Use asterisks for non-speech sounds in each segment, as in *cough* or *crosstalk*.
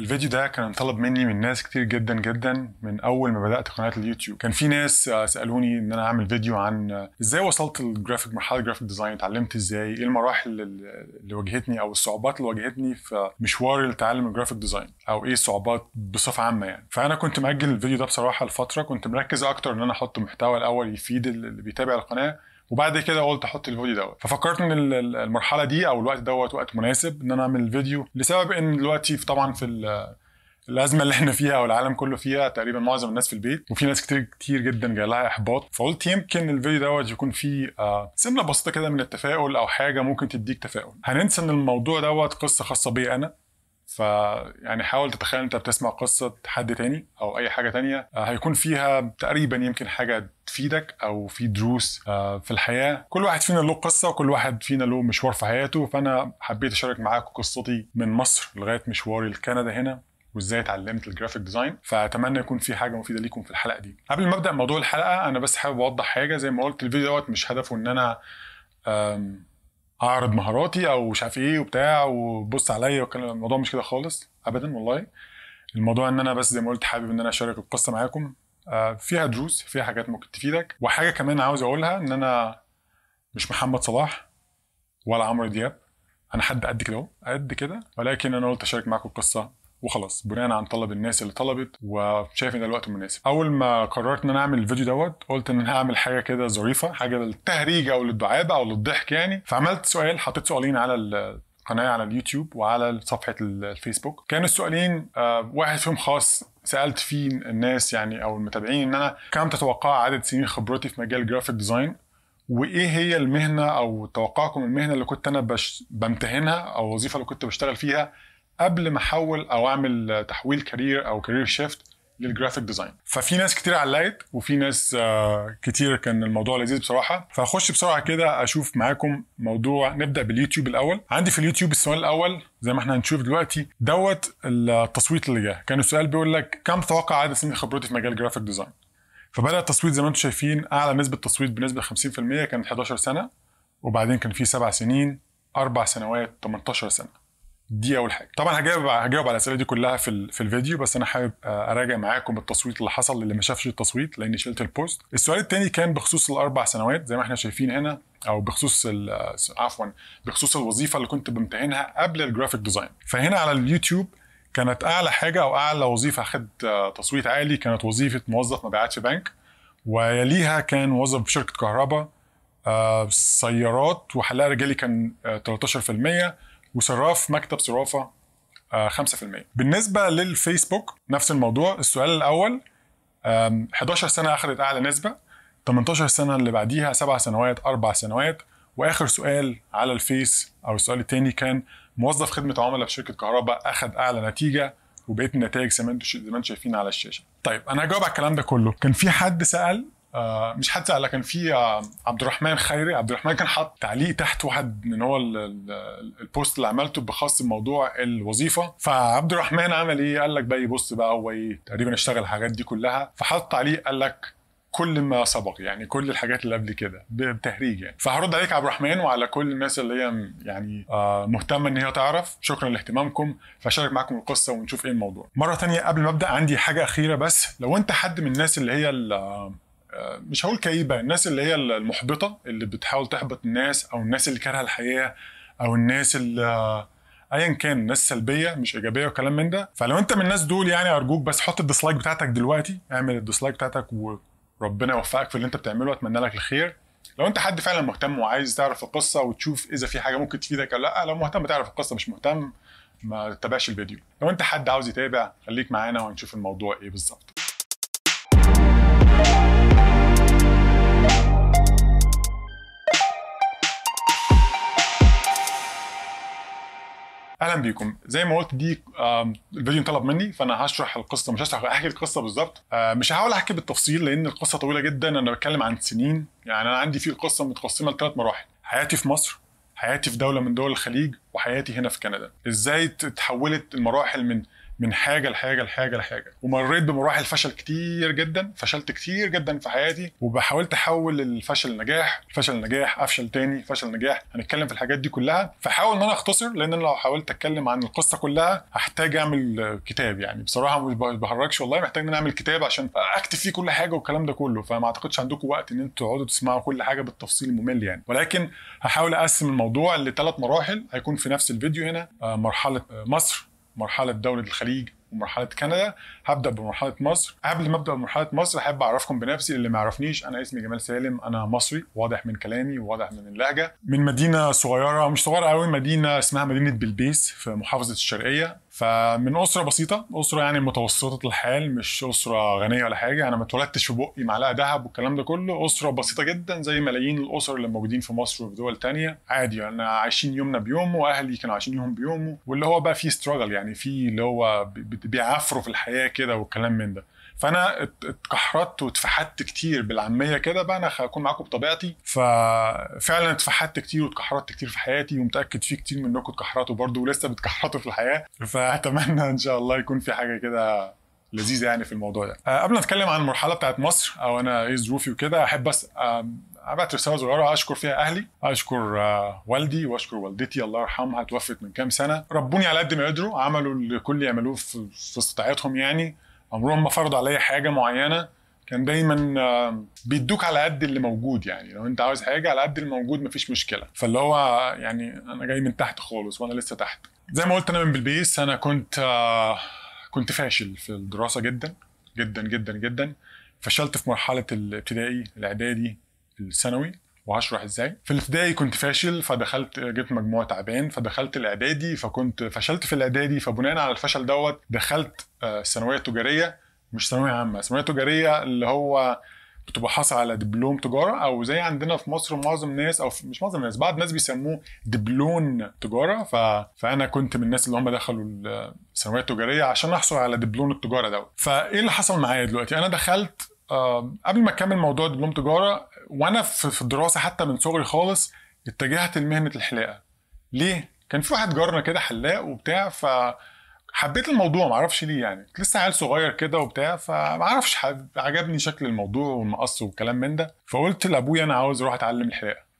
الفيديو ده كان انطلب مني من ناس كتير جدا جدا من اول ما بدات قناه اليوتيوب كان في ناس آه، سالوني ان انا اعمل فيديو عن آه، ازاي وصلت للجرافيك مرحله الجرافيك ديزاين اتعلمت ازاي ايه المراحل اللي واجهتني او الصعوبات اللي واجهتني في مشواري لتعلم الجرافيك ديزاين او ايه الصعوبات بصفه عامه يعني فانا كنت ماجل الفيديو ده بصراحه لفتره كنت مركز اكتر ان انا احط محتوى الاول يفيد اللي بيتابع القناه وبعد كده قلت احط الفيديو دوت ففكرت ان المرحله دي او الوقت دوت وقت مناسب ان انا اعمل فيديو لسبب ان دلوقتي طبعا في الازمه اللي احنا فيها والعالم كله فيها تقريبا معظم الناس في البيت وفي ناس كتير كتير جدا جاي لها احباط فقلت يمكن الفيديو دوت يكون فيه آه، سمله بسيطه كده من التفاؤل او حاجه ممكن تديك تفاؤل هننسى ان الموضوع دوت قصه خاصه بي انا فيعني حاول تتخيل انت بتسمع قصه حد تاني او اي حاجه تانيه آه، هيكون فيها تقريبا يمكن حاجه تفيدك او في دروس آه، في الحياه كل واحد فينا له قصه وكل واحد فينا له مشوار في حياته فانا حبيت اشارك معاكم قصتي من مصر لغايه مشواري لكندا هنا وازاي اتعلمت الجرافيك ديزاين فاتمنى يكون في حاجه مفيده ليكم في الحلقه دي قبل ما ابدا موضوع الحلقه انا بس حابب اوضح حاجه زي ما قلت الفيديو دوت مش هدفه ان انا اعرض مهاراتي او مش عارف ايه وبتاع وبص عليا الموضوع مش كده خالص ابدا والله الموضوع ان انا بس زي ما قلت حابب ان انا اشارك القصه معاكم آه، فيها دروس فيها حاجات ممكن تفيدك وحاجه كمان عاوز اقولها ان انا مش محمد صلاح ولا عمرو دياب انا حد قد كده قد كده ولكن انا قلت اشارك معاكم القصه وخلاص بناء عن طلب الناس اللي طلبت وشايف ان الوقت مناسب اول ما قررت ان انا اعمل الفيديو دوت قلت ان انا هعمل حاجه كده ظريفه حاجه للتهريج او للدعابه او للضحك يعني فعملت سؤال حطيت سؤالين على القناه على اليوتيوب وعلى صفحه الفيسبوك كان السؤالين آه، واحد فيهم خاص سالت فيه الناس يعني او المتابعين ان انا كم تتوقع عدد سنين خبرتي في مجال جرافيك ديزاين وايه هي المهنه او توقعكم المهنه اللي كنت انا بش... بمتهنها او الوظيفه اللي كنت بشتغل فيها قبل ما احول او اعمل تحويل كارير او كارير شيفت للجرافيك ديزاين ففي ناس كتير علقت وفي ناس آه، كتير كان الموضوع لذيذ بصراحه فهخش بسرعه كده اشوف معاكم موضوع نبدا باليوتيوب الاول عندي في اليوتيوب السؤال الاول زي ما احنا هنشوف دلوقتي دوت التصويت اللي جه كان السؤال بيقول لك كم تتوقع عدد سنين خبرتي في مجال الجرافيك ديزاين فبدا التصويت زي ما انتم شايفين اعلى نسبه تصويت بنسبه 50% كانت 11 سنه وبعدين كان في سبع سنين اربع سنوات 18 سنه دي اول حاجه طبعا هجاوب هجاوب على الاسئله دي كلها في في الفيديو بس انا حابب اراجع معاكم التصويت اللي حصل للي ما شافش التصويت لاني شلت البوست السؤال الثاني كان بخصوص الاربع سنوات زي ما احنا شايفين هنا او بخصوص عفوا بخصوص الوظيفه اللي كنت بمتهنها قبل الجرافيك ديزاين فهنا على اليوتيوب كانت اعلى حاجه او اعلى وظيفه خد آه، تصويت عالي كانت وظيفه موظف مبيعات في بنك ويليها كان موظف في شركه كهرباء آه، سيارات وحلاق رجالي كان 13% آه، وصراف مكتب صرافه 5% آه، بالنسبه للفيسبوك نفس الموضوع السؤال الاول 11 سنه اخذت اعلى نسبه 18 سنه اللي بعديها سبع سنوات اربع سنوات واخر سؤال على الفيس او السؤال الثاني كان موظف خدمه عملاء في شركه كهرباء اخذ اعلى نتيجه وبقيه النتائج زي ما انتم شايفين على الشاشه. طيب انا هجاوب على الكلام ده كله، كان في حد سال آه، مش حتى سال لكن في آه، عبد الرحمن خيري عبد الرحمن كان حط تعليق تحت واحد من هو البوست اللي عملته بخاص بموضوع الوظيفه فعبد الرحمن عمل ايه قال لك بقى إيه، بص بقى هو ايه تقريبا اشتغل الحاجات دي كلها فحط تعليق قال لك كل ما سبق يعني كل الحاجات اللي قبل كده بتهريج يعني فهرد عليك عبد الرحمن وعلى كل الناس اللي هي يعني آه، مهتمه ان هي تعرف شكرا لاهتمامكم فشارك معاكم القصه ونشوف ايه الموضوع مره تانية قبل ما ابدا عندي حاجه اخيره بس لو انت حد من الناس اللي هي اللي مش هقول كئيبه الناس اللي هي المحبطه اللي بتحاول تحبط الناس او الناس اللي كارهه الحياه او الناس اللي ايا كان الناس سلبيه مش ايجابيه وكلام من ده فلو انت من الناس دول يعني ارجوك بس حط الديسلايك بتاعتك دلوقتي اعمل الديسلايك بتاعتك وربنا يوفقك في اللي انت بتعمله اتمنى لك الخير لو انت حد فعلا مهتم وعايز تعرف القصه وتشوف اذا في حاجه ممكن تفيدك او لا لو مهتم تعرف القصه مش مهتم ما تتابعش الفيديو لو انت حد عاوز يتابع خليك معانا وهنشوف الموضوع ايه بالظبط اهلا بيكم زي ما قلت دي الفيديو طلب مني فانا هشرح القصه مش هشرح احكي القصه بالظبط آه، مش هحاول احكي بالتفصيل لان القصه طويله جدا انا بتكلم عن سنين يعني انا عندي في القصه متقسمه لثلاث مراحل حياتي في مصر حياتي في دوله من دول الخليج وحياتي هنا في كندا ازاي تحولت المراحل من من حاجه لحاجه لحاجه لحاجه ومريت بمراحل فشل كتير جدا فشلت كتير جدا في حياتي وبحاولت احول الفشل لنجاح فشل نجاح افشل تاني فشل نجاح هنتكلم في الحاجات دي كلها فحاول ان انا اختصر لان انا لو حاولت اتكلم عن القصه كلها هحتاج اعمل كتاب يعني بصراحه مش بهرجش والله محتاج ان انا اعمل كتاب عشان اكتب فيه كل حاجه والكلام ده كله فما اعتقدش عندكم وقت ان انتوا تقعدوا تسمعوا كل حاجه بالتفصيل الممل يعني ولكن هحاول اقسم الموضوع لثلاث مراحل هيكون في نفس الفيديو هنا آه، مرحله آه، مصر مرحله دوله الخليج ومرحله كندا هبدا بمرحله مصر قبل ما ابدا بمرحله مصر احب اعرفكم بنفسي اللي ما يعرفنيش انا اسمي جمال سالم انا مصري واضح من كلامي وواضح من اللهجه من مدينه صغيره مش صغيره قوي مدينه اسمها مدينه بلبيس في محافظه الشرقيه فمن اسره بسيطه اسره يعني متوسطه الحال مش اسره غنيه ولا حاجه انا ما اتولدتش في بقي معلقه ذهب والكلام ده كله اسره بسيطه جدا زي ملايين الاسر اللي موجودين في مصر وفي دول تانية عادي انا عايشين يومنا بيومه واهلي كانوا عايشين يومهم بيومه واللي هو بقى فيه ستراجل يعني فيه اللي هو بيعفروا في الحياه كده والكلام من ده فانا اتكحرت واتفحت كتير بالعاميه كده بقى انا هكون معاكم بطبيعتي ففعلا اتفحت كتير واتكحرت كتير في حياتي ومتاكد في كتير منكم اتكحرتوا برضه ولسه بتكحرتوا في الحياه فاتمنى ان شاء الله يكون في حاجه كده لذيذه يعني في الموضوع ده آه، قبل ما اتكلم عن المرحله بتاعت مصر او انا ايه ظروفي وكده احب بس ابعت رساله صغيره اشكر فيها اهلي اشكر آه، والدي واشكر والدتي الله يرحمها توفت من كام سنه ربوني على قد ما قدروا عملوا اللي كل يعملوه في استطاعتهم يعني عمرهم ما فرضوا عليا حاجه معينه كان دايما آه، بيدوك على قد اللي موجود يعني لو انت عاوز حاجه على قد اللي موجود مفيش مشكله فاللي هو يعني انا جاي من تحت خالص وانا لسه تحت زي ما قلت انا من بالبيس انا كنت آه، كنت فاشل في الدراسه جدا جدا جدا جدا فشلت في مرحله الابتدائي الاعدادي الثانوي وهشرح ازاي في الابتدائي كنت فاشل فدخلت جبت مجموع تعبان فدخلت الاعدادي فكنت فشلت في الاعدادي فبناء على الفشل دوت دخلت الثانويه آه، التجاريه مش ثانويه عامه الثانويه التجاريه اللي هو بتبقى حاصل على دبلوم تجاره او زي عندنا في مصر معظم الناس او مش معظم الناس بعض الناس بيسموه دبلون تجاره ف... فانا كنت من الناس اللي هم دخلوا الثانويه التجاريه عشان احصل على دبلون التجاره دوت فايه اللي حصل معايا دلوقتي انا دخلت آه قبل ما اكمل موضوع دبلوم تجاره وانا في الدراسه حتى من صغري خالص اتجهت لمهنه الحلاقه ليه كان في واحد جارنا كده حلاق وبتاع ف حبيت الموضوع معرفش ليه يعني كنت لسه عيل صغير كده وبتاع فمعرفش حب... عجبني شكل الموضوع والمقص والكلام من ده فقلت لابويا انا عاوز اروح اتعلم الحلاقه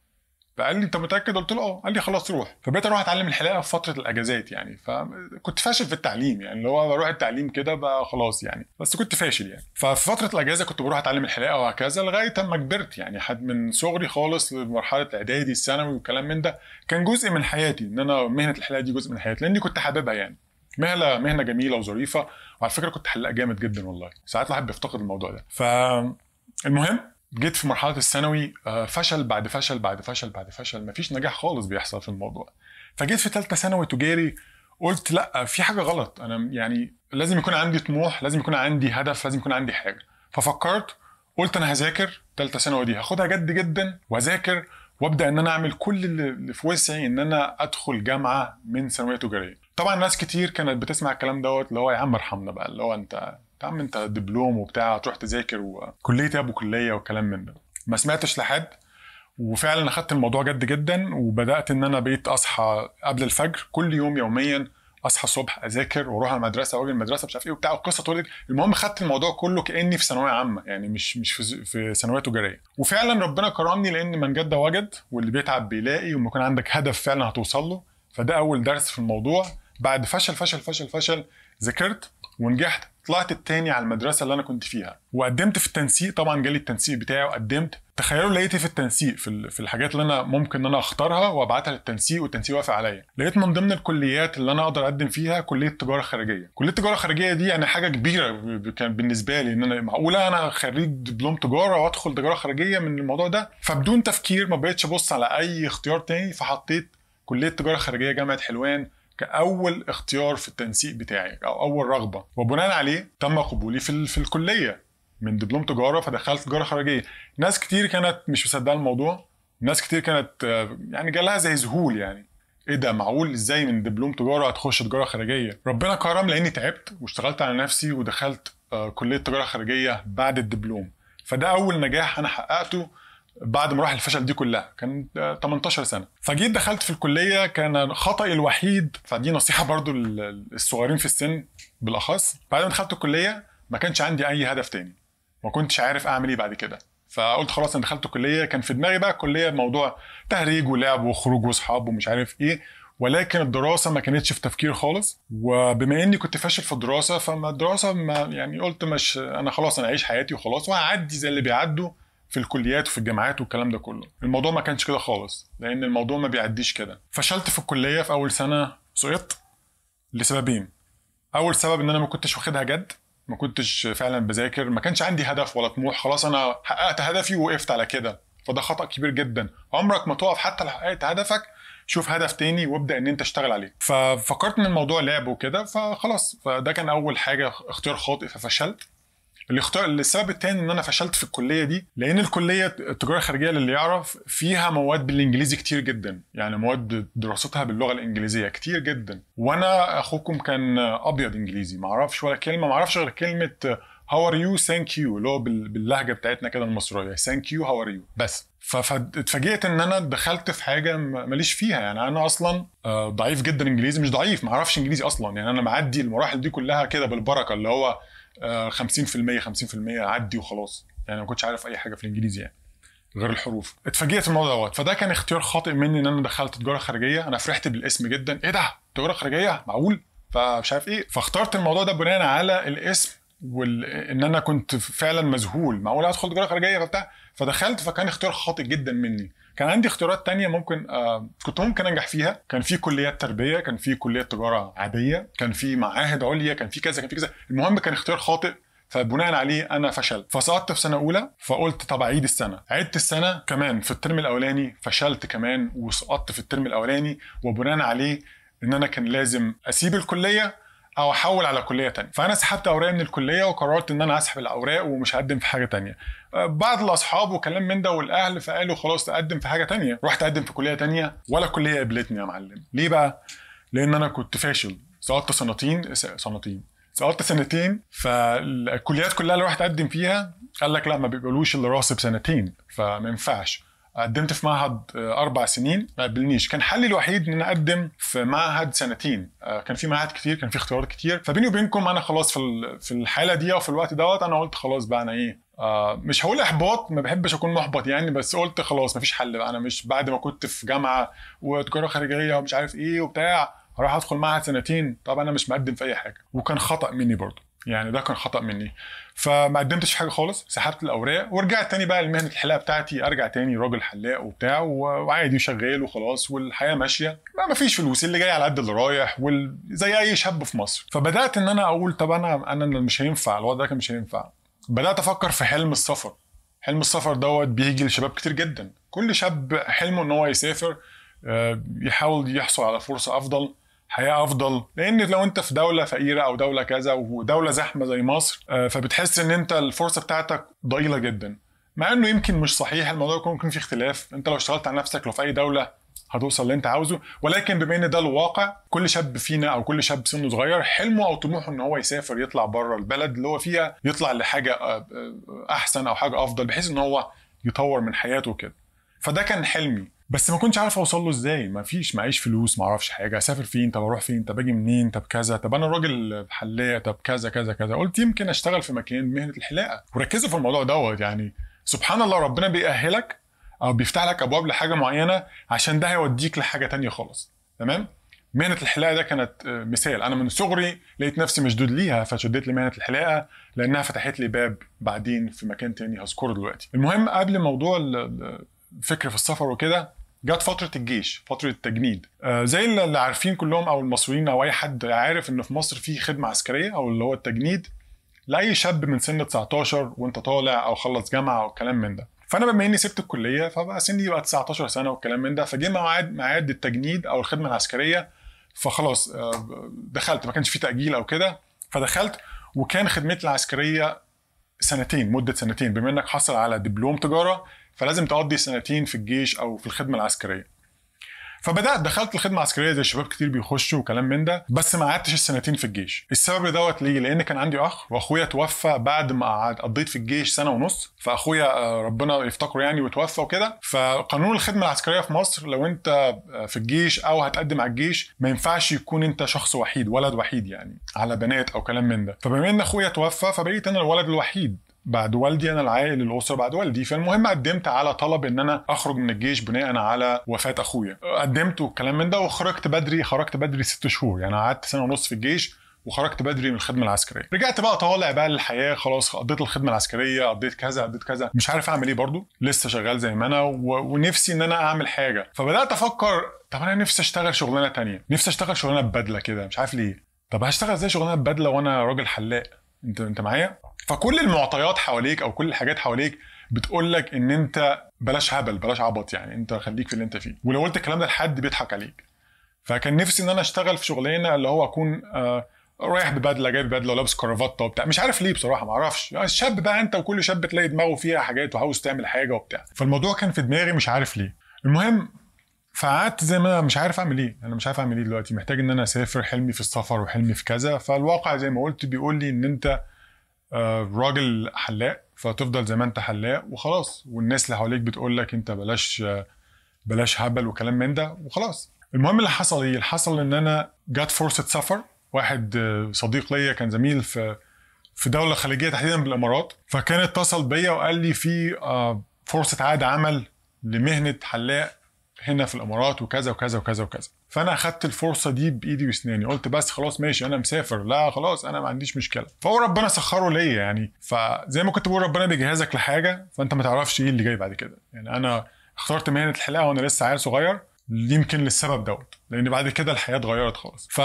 فقال لي انت متاكد قلت له اه قال لي خلاص روح فبقيت اروح اتعلم الحلاقه في فتره الاجازات يعني فكنت فاشل في التعليم يعني اللي هو بروح التعليم كده بقى خلاص يعني بس كنت فاشل يعني ففي فتره الاجازه كنت بروح اتعلم الحلاقه وهكذا لغايه اما كبرت يعني حد من صغري خالص لمرحله اعدادي الثانوي والكلام من ده كان جزء من حياتي ان انا مهنه الحلاقه دي جزء من حياتي لاني كنت حاببها يعني مهنه مهنه جميله وظريفه وعلى فكره كنت حلاق جامد جدا والله ساعات الواحد بيفتقد الموضوع ده فالمهم جيت في مرحله الثانوي آه، فشل بعد فشل بعد فشل بعد فشل مفيش نجاح خالص بيحصل في الموضوع فجيت في ثالثه ثانوي تجاري قلت لا في حاجه غلط انا يعني لازم يكون عندي طموح لازم يكون عندي هدف لازم يكون عندي حاجه ففكرت قلت انا هذاكر ثالثه ثانوي دي هاخدها جد جدا واذاكر وابدا ان انا اعمل كل اللي في وسعي ان انا ادخل جامعه من ثانويه تجاريه طبعا ناس كتير كانت بتسمع الكلام دوت اللي هو يا عم ارحمنا بقى اللي هو انت يا عم انت دبلوم وبتاع تروح تذاكر وكليه إيه ابو كليه وكلام من ده ما سمعتش لحد وفعلا اخدت الموضوع جد جدا وبدات ان انا بقيت اصحى قبل الفجر كل يوم يوميا اصحى الصبح اذاكر واروح المدرسه واجي المدرسه مش عارف ايه وبتاع القصه طولت المهم خدت الموضوع كله كاني في ثانويه عامه يعني مش مش في, في ثانويه تجاريه وفعلا ربنا كرمني لان من جد وجد واللي بيتعب بيلاقي وما يكون عندك هدف فعلا هتوصل له فده اول درس في الموضوع بعد فشل فشل فشل فشل ذاكرت ونجحت طلعت التاني على المدرسه اللي انا كنت فيها وقدمت في التنسيق طبعا جالي التنسيق بتاعي وقدمت تخيلوا لقيت إيه في التنسيق في, في الحاجات اللي انا ممكن ان انا اختارها وابعتها للتنسيق والتنسيق وافق عليا لقيت من ضمن الكليات اللي انا اقدر اقدم فيها كليه تجاره خارجيه كليه تجاره خارجيه دي يعني حاجه كبيره كانت بالنسبه لي ان انا معقوله انا خريج دبلوم تجاره وادخل تجاره خارجيه من الموضوع ده فبدون تفكير ما بقتش ابص على اي اختيار تاني فحطيت كليه تجاره خارجيه جامعه حلوان كاول اختيار في التنسيق بتاعي او اول رغبه وبناء عليه تم قبولي في, في الكليه من دبلوم تجاره فدخلت تجاره خارجيه ناس كتير كانت مش مصدقه الموضوع ناس كتير كانت يعني جالها زي ذهول يعني ايه ده معقول ازاي من دبلوم تجاره هتخش تجاره خارجيه ربنا كرم لاني تعبت واشتغلت على نفسي ودخلت آه، كليه تجاره خارجيه بعد الدبلوم فده اول نجاح انا حققته بعد مراحل الفشل دي كلها كان 18 سنه فجيت دخلت في الكليه كان خطأي الوحيد فدي نصيحه برضو للصغيرين في السن بالاخص بعد ما دخلت الكليه ما كانش عندي اي هدف تاني ما كنتش عارف اعمل ايه بعد كده فقلت خلاص انا دخلت الكليه كان في دماغي بقى الكليه موضوع تهريج ولعب وخروج واصحاب ومش عارف ايه ولكن الدراسه ما كانتش في تفكير خالص وبما اني كنت فاشل في الدراسه فما الدراسه ما يعني قلت مش انا خلاص انا عايش حياتي وخلاص وهعدي زي اللي بيعدوا في الكليات وفي الجامعات والكلام ده كله الموضوع ما كانش كده خالص لان الموضوع ما بيعديش كده فشلت في الكليه في اول سنه سقطت لسببين اول سبب ان انا ما كنتش واخدها جد ما كنتش فعلا بذاكر ما كانش عندي هدف ولا طموح خلاص انا حققت هدفي ووقفت على كده فده خطا كبير جدا عمرك ما تقف حتى لو حققت هدفك شوف هدف تاني وابدا ان انت اشتغل عليه ففكرت ان الموضوع لعب وكده فخلاص فده كان اول حاجه اختيار خاطئ ففشلت الاختيار السبب الثاني ان انا فشلت في الكليه دي لان الكليه التجاره الخارجيه للي يعرف فيها مواد بالانجليزي كتير جدا يعني مواد دراستها باللغه الانجليزيه كتير جدا وانا اخوكم كان ابيض انجليزي ما اعرفش ولا كلمه ما اعرفش غير كلمه هاو ار يو ثانك يو اللي هو باللهجه بتاعتنا كده المصريه ثانك يو هاو ار يو بس فاتفاجئت ان انا دخلت في حاجه ماليش فيها يعني انا اصلا آه، ضعيف جدا انجليزي مش ضعيف ما اعرفش انجليزي اصلا يعني انا معدي المراحل دي كلها كده بالبركه اللي هو 50% 50% عدي وخلاص يعني ما كنتش عارف اي حاجه في الانجليزي يعني غير الحروف اتفاجئت الموضوع دوت فده كان اختيار خاطئ مني ان انا دخلت تجاره خارجيه انا فرحت بالاسم جدا ايه ده تجاره خارجيه معقول فمش عارف ايه فاخترت الموضوع ده بناء على الاسم وان وال... آه، انا كنت فعلا مذهول معقول ادخل تجاره خارجيه فبتاع فدخلت فكان اختيار خاطئ جدا مني كان عندي اختيارات تانية ممكن آه كنت ممكن انجح فيها كان في كليات تربيه كان في كليات تجاره عاديه كان في معاهد عليا كان في كذا كان في كذا المهم كان اختيار خاطئ فبناء عليه انا فشلت فسقطت في سنه اولى فقلت طب اعيد السنه عدت السنه كمان في الترم الاولاني فشلت كمان وسقطت في الترم الاولاني وبناء عليه ان انا كان لازم اسيب الكليه او احول على كليه تانية فانا سحبت اوراقي من الكليه وقررت ان انا اسحب الاوراق ومش هقدم في حاجه تانية آه، بعض الاصحاب وكلام من ده والاهل فقالوا خلاص تقدم في حاجه تانية رحت اقدم في كليه تانية ولا كليه قبلتني يا معلم ليه بقى لان انا كنت فاشل سقطت سنتين سنتين سقطت سنتين فالكليات كلها اللي رحت اقدم فيها قال لك لا ما بيقبلوش اللي راسب سنتين فما ينفعش قدمت في معهد آه، اربع سنين ما قبلنيش كان حلي الوحيد ان انا اقدم في معهد سنتين آه، كان في معاهد كتير كان في اختيارات كتير فبيني وبينكم انا خلاص في في الحاله دي وفي الوقت دوت انا قلت خلاص بقى انا ايه آه، مش هقول احباط ما بحبش اكون محبط يعني بس قلت خلاص مفيش حل بقى انا مش بعد ما كنت في جامعه وتجاره خارجيه ومش عارف ايه وبتاع هروح ادخل معهد سنتين طب انا مش مقدم في اي حاجه وكان خطا مني برضه يعني ده كان خطا مني فما قدمتش حاجه خالص سحبت الاوراق ورجعت تاني بقى لمهنه الحلاقه بتاعتي ارجع تاني راجل حلاق وبتاع وعادي شغال وخلاص والحياه ماشيه ما فيش فلوس اللي جاي على قد اللي رايح زي اي شاب في مصر فبدات ان انا اقول طب انا انا مش هينفع الوضع ده كان مش هينفع بدات افكر في حلم السفر حلم السفر دوت بيجي لشباب كتير جدا كل شاب حلمه ان هو يسافر آه، يحاول يحصل على فرصه افضل حياه افضل لان لو انت في دوله فقيره او دوله كذا ودوله زحمه زي مصر آه، فبتحس ان انت الفرصه بتاعتك ضئيله جدا مع انه يمكن مش صحيح الموضوع يكون ممكن في اختلاف انت لو اشتغلت على نفسك لو في اي دوله هتوصل اللي انت عاوزه ولكن بما ان ده الواقع كل شاب فينا او كل شاب سنه صغير حلمه او طموحه ان هو يسافر يطلع بره البلد اللي هو فيها يطلع لحاجه آه، آه، احسن او حاجه افضل بحيث ان هو يطور من حياته كده فده كان حلمي بس ما كنتش عارف اوصل له ازاي ما فيش معيش فلوس ما اعرفش حاجه اسافر فين طب اروح فين طب اجي منين طب كذا طب انا راجل حلاق طب كذا كذا كذا قلت يمكن اشتغل في مكان مهنه الحلاقه وركزوا في الموضوع دوت يعني سبحان الله ربنا بيأهلك او بيفتح لك ابواب لحاجه معينه عشان ده هيوديك لحاجه تانية خالص تمام مهنة الحلاقة ده كانت آه، مثال أنا من صغري لقيت نفسي مشدود ليها فشديت لمهنة الحلاقة لأنها فتحت لي باب بعدين في مكان تاني هذكره دلوقتي المهم قبل موضوع الفكر في السفر وكده جت فتره الجيش فتره التجنيد آه زي اللي عارفين كلهم او المصريين او اي حد عارف ان في مصر في خدمه عسكريه او اللي هو التجنيد لاي شاب من سن 19 وانت طالع او خلص جامعه او كلام من ده فانا بما اني سبت الكليه فبقى سني بقى 19 سنه والكلام من ده فجه ميعاد ميعاد التجنيد او الخدمه العسكريه فخلاص آه، دخلت ما كانش في تاجيل او كده فدخلت وكان خدمتي العسكريه سنتين مده سنتين بما انك حصل على دبلوم تجاره فلازم تقضي سنتين في الجيش او في الخدمه العسكريه فبدات دخلت الخدمه العسكريه زي شباب كتير بيخشوا وكلام من ده بس ما قعدتش السنتين في الجيش السبب دوت ليه لان كان عندي اخ واخويا توفى بعد ما قضيت في الجيش سنه ونص فاخويا آه، ربنا يفتقره يعني وتوفى وكده فقانون الخدمه العسكريه في مصر لو انت آه، في الجيش او هتقدم على الجيش ما ينفعش يكون انت شخص وحيد ولد وحيد يعني على بنات او كلام من ده فبما ان اخويا توفى فبقيت انا الولد الوحيد بعد والدي انا العائل الاسره بعد والدي فالمهم قدمت على طلب ان انا اخرج من الجيش بناء على وفاه اخويا قدمت والكلام من ده وخرجت بدري خرجت بدري ست شهور يعني قعدت سنه ونص في الجيش وخرجت بدري من الخدمه العسكريه رجعت بقى طالع بقى للحياه خلاص قضيت الخدمه العسكريه قضيت كذا قضيت كذا مش عارف اعمل ايه برضو لسه شغال زي ما انا و... ونفسي ان انا اعمل حاجه فبدات افكر طب انا نفسي اشتغل شغلانه تانية نفسي اشتغل شغلانه ببدله كده مش عارف ليه طب هشتغل ازاي شغلانه ببدله وانا راجل حلاق انت انت معايا فكل المعطيات حواليك او كل الحاجات حواليك بتقول لك ان انت بلاش هبل بلاش عبط يعني انت خليك في اللي انت فيه ولو قلت الكلام ده لحد بيضحك عليك فكان نفسي ان انا اشتغل في شغلانه اللي هو اكون آه رايح ببدله جاي ببدله ولابس كرافته وبتاع مش عارف ليه بصراحه ما اعرفش يعني الشاب بقى انت وكل شاب تلاقي دماغه فيها حاجات وعاوز تعمل حاجه وبتاع فالموضوع كان في دماغي مش عارف ليه المهم فقعدت زي ما انا مش عارف اعمل ايه انا مش عارف اعمل ايه دلوقتي محتاج ان انا اسافر حلمي في السفر وحلمي في كذا فالواقع زي ما قلت بيقول لي ان انت آه، راجل حلاق فتفضل زي ما انت حلاق وخلاص والناس اللي حواليك بتقول لك انت بلاش بلاش هبل وكلام من ده وخلاص المهم اللي حصل ايه اللي حصل ان انا جات فرصه سفر واحد آه، صديق ليا كان زميل في في دوله خليجيه تحديدا بالامارات فكان اتصل بيا وقال لي في آه، فرصه عقد عمل لمهنه حلاق هنا في الامارات وكذا وكذا وكذا وكذا فانا اخدت الفرصه دي بايدي واسناني قلت بس خلاص ماشي انا مسافر لا خلاص انا ما عنديش مشكله فهو ربنا سخره ليا يعني فزي ما كنت بقول ربنا بيجهزك لحاجه فانت ما تعرفش ايه اللي جاي بعد كده يعني انا اخترت مهنه الحلاقه وانا لسه عيل صغير يمكن للسبب دوت لان بعد كده الحياه اتغيرت خالص ف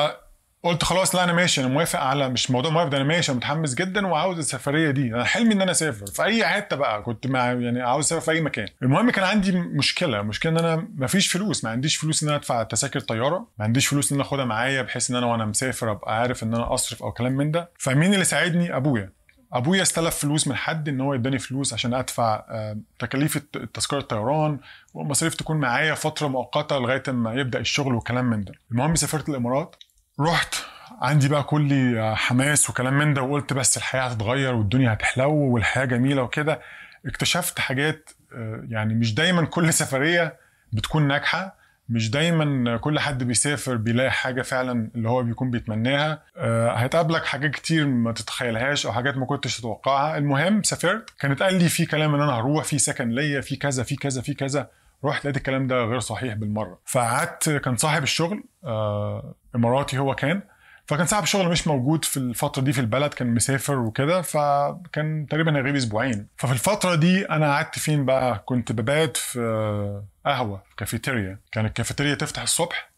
قلت خلاص لا انا ماشي انا موافق على مش موضوع موافق ده انا ماشي انا متحمس جدا وعاوز السفريه دي انا حلمي ان انا اسافر في اي حته بقى كنت مع يعني عاوز اسافر في اي مكان المهم كان عندي مشكله مشكله ان انا ما فيش فلوس ما عنديش فلوس ان انا ادفع تذاكر طياره ما عنديش فلوس ان انا اخدها معايا بحيث ان انا وانا مسافر ابقى عارف ان انا اصرف او كلام من ده فمين اللي ساعدني ابويا ابويا استلف فلوس من حد ان هو يداني فلوس عشان ادفع آه، تكاليف تذكره الطيران والمصاريف تكون معايا فتره مؤقته لغايه ما يبدا الشغل وكلام من ده المهم سافرت الامارات رحت عندي بقى كل حماس وكلام من ده وقلت بس الحياه هتتغير والدنيا هتحلو والحياه جميله وكده اكتشفت حاجات آه، يعني مش دايما كل سفريه بتكون ناجحه مش دايما كل حد بيسافر بيلاقي حاجه فعلا اللي هو بيكون بيتمناها آه، هتقابلك حاجات كتير ما تتخيلهاش او حاجات ما كنتش تتوقعها المهم سافرت كانت قال لي في كلام ان انا هروح في سكن ليا في كذا في كذا في كذا رحت لقيت الكلام ده غير صحيح بالمره فقعدت كان صاحب الشغل آه اماراتي هو كان فكان صاحب الشغل مش موجود في الفتره دي في البلد كان مسافر وكده فكان تقريبا هيغيب اسبوعين ففي الفتره دي انا قعدت فين بقى كنت ببات في قهوه في كافيتيريا كانت الكافيتيريا تفتح الصبح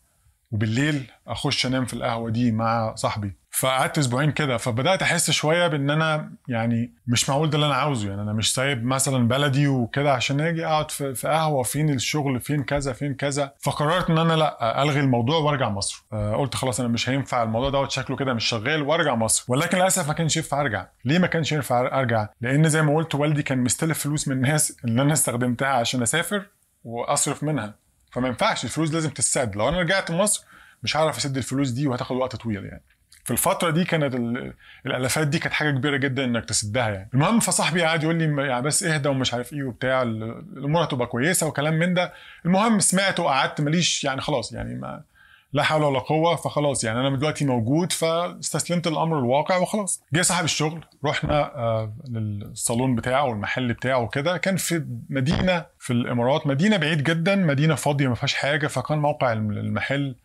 وبالليل اخش انام في القهوه دي مع صاحبي فقعدت اسبوعين كده فبدات احس شويه بان انا يعني مش معقول ده اللي انا عاوزه يعني انا مش سايب مثلا بلدي وكده عشان اجي اقعد في قهوه فين الشغل فين كذا فين كذا فقررت ان انا لا الغي الموضوع وارجع مصر آه، قلت خلاص انا مش هينفع الموضوع دوت شكله كده مش شغال وارجع مصر ولكن للاسف ما كانش ينفع ارجع ليه ما كانش ينفع ارجع لان زي ما قلت والدي كان مستلف فلوس من الناس اللي انا استخدمتها عشان اسافر واصرف منها فما ينفعش الفلوس لازم تسد لو انا رجعت مصر مش هعرف اسد الفلوس دي وهتاخد وقت طويل يعني في الفتره دي كانت الالافات دي كانت حاجه كبيره جدا انك تسدها يعني المهم فصاحبي قعد يقول لي يعني بس اهدى ومش عارف ايه وبتاع الامور هتبقى كويسه وكلام من ده المهم سمعت وقعدت ماليش يعني خلاص يعني ما لا حول ولا قوه فخلاص يعني انا دلوقتي موجود فاستسلمت للامر الواقع وخلاص جه صاحب الشغل رحنا آه، للصالون بتاعه والمحل بتاعه وكده كان في مدينه في الامارات مدينه بعيد جدا مدينه فاضيه ما فيهاش حاجه فكان موقع المحل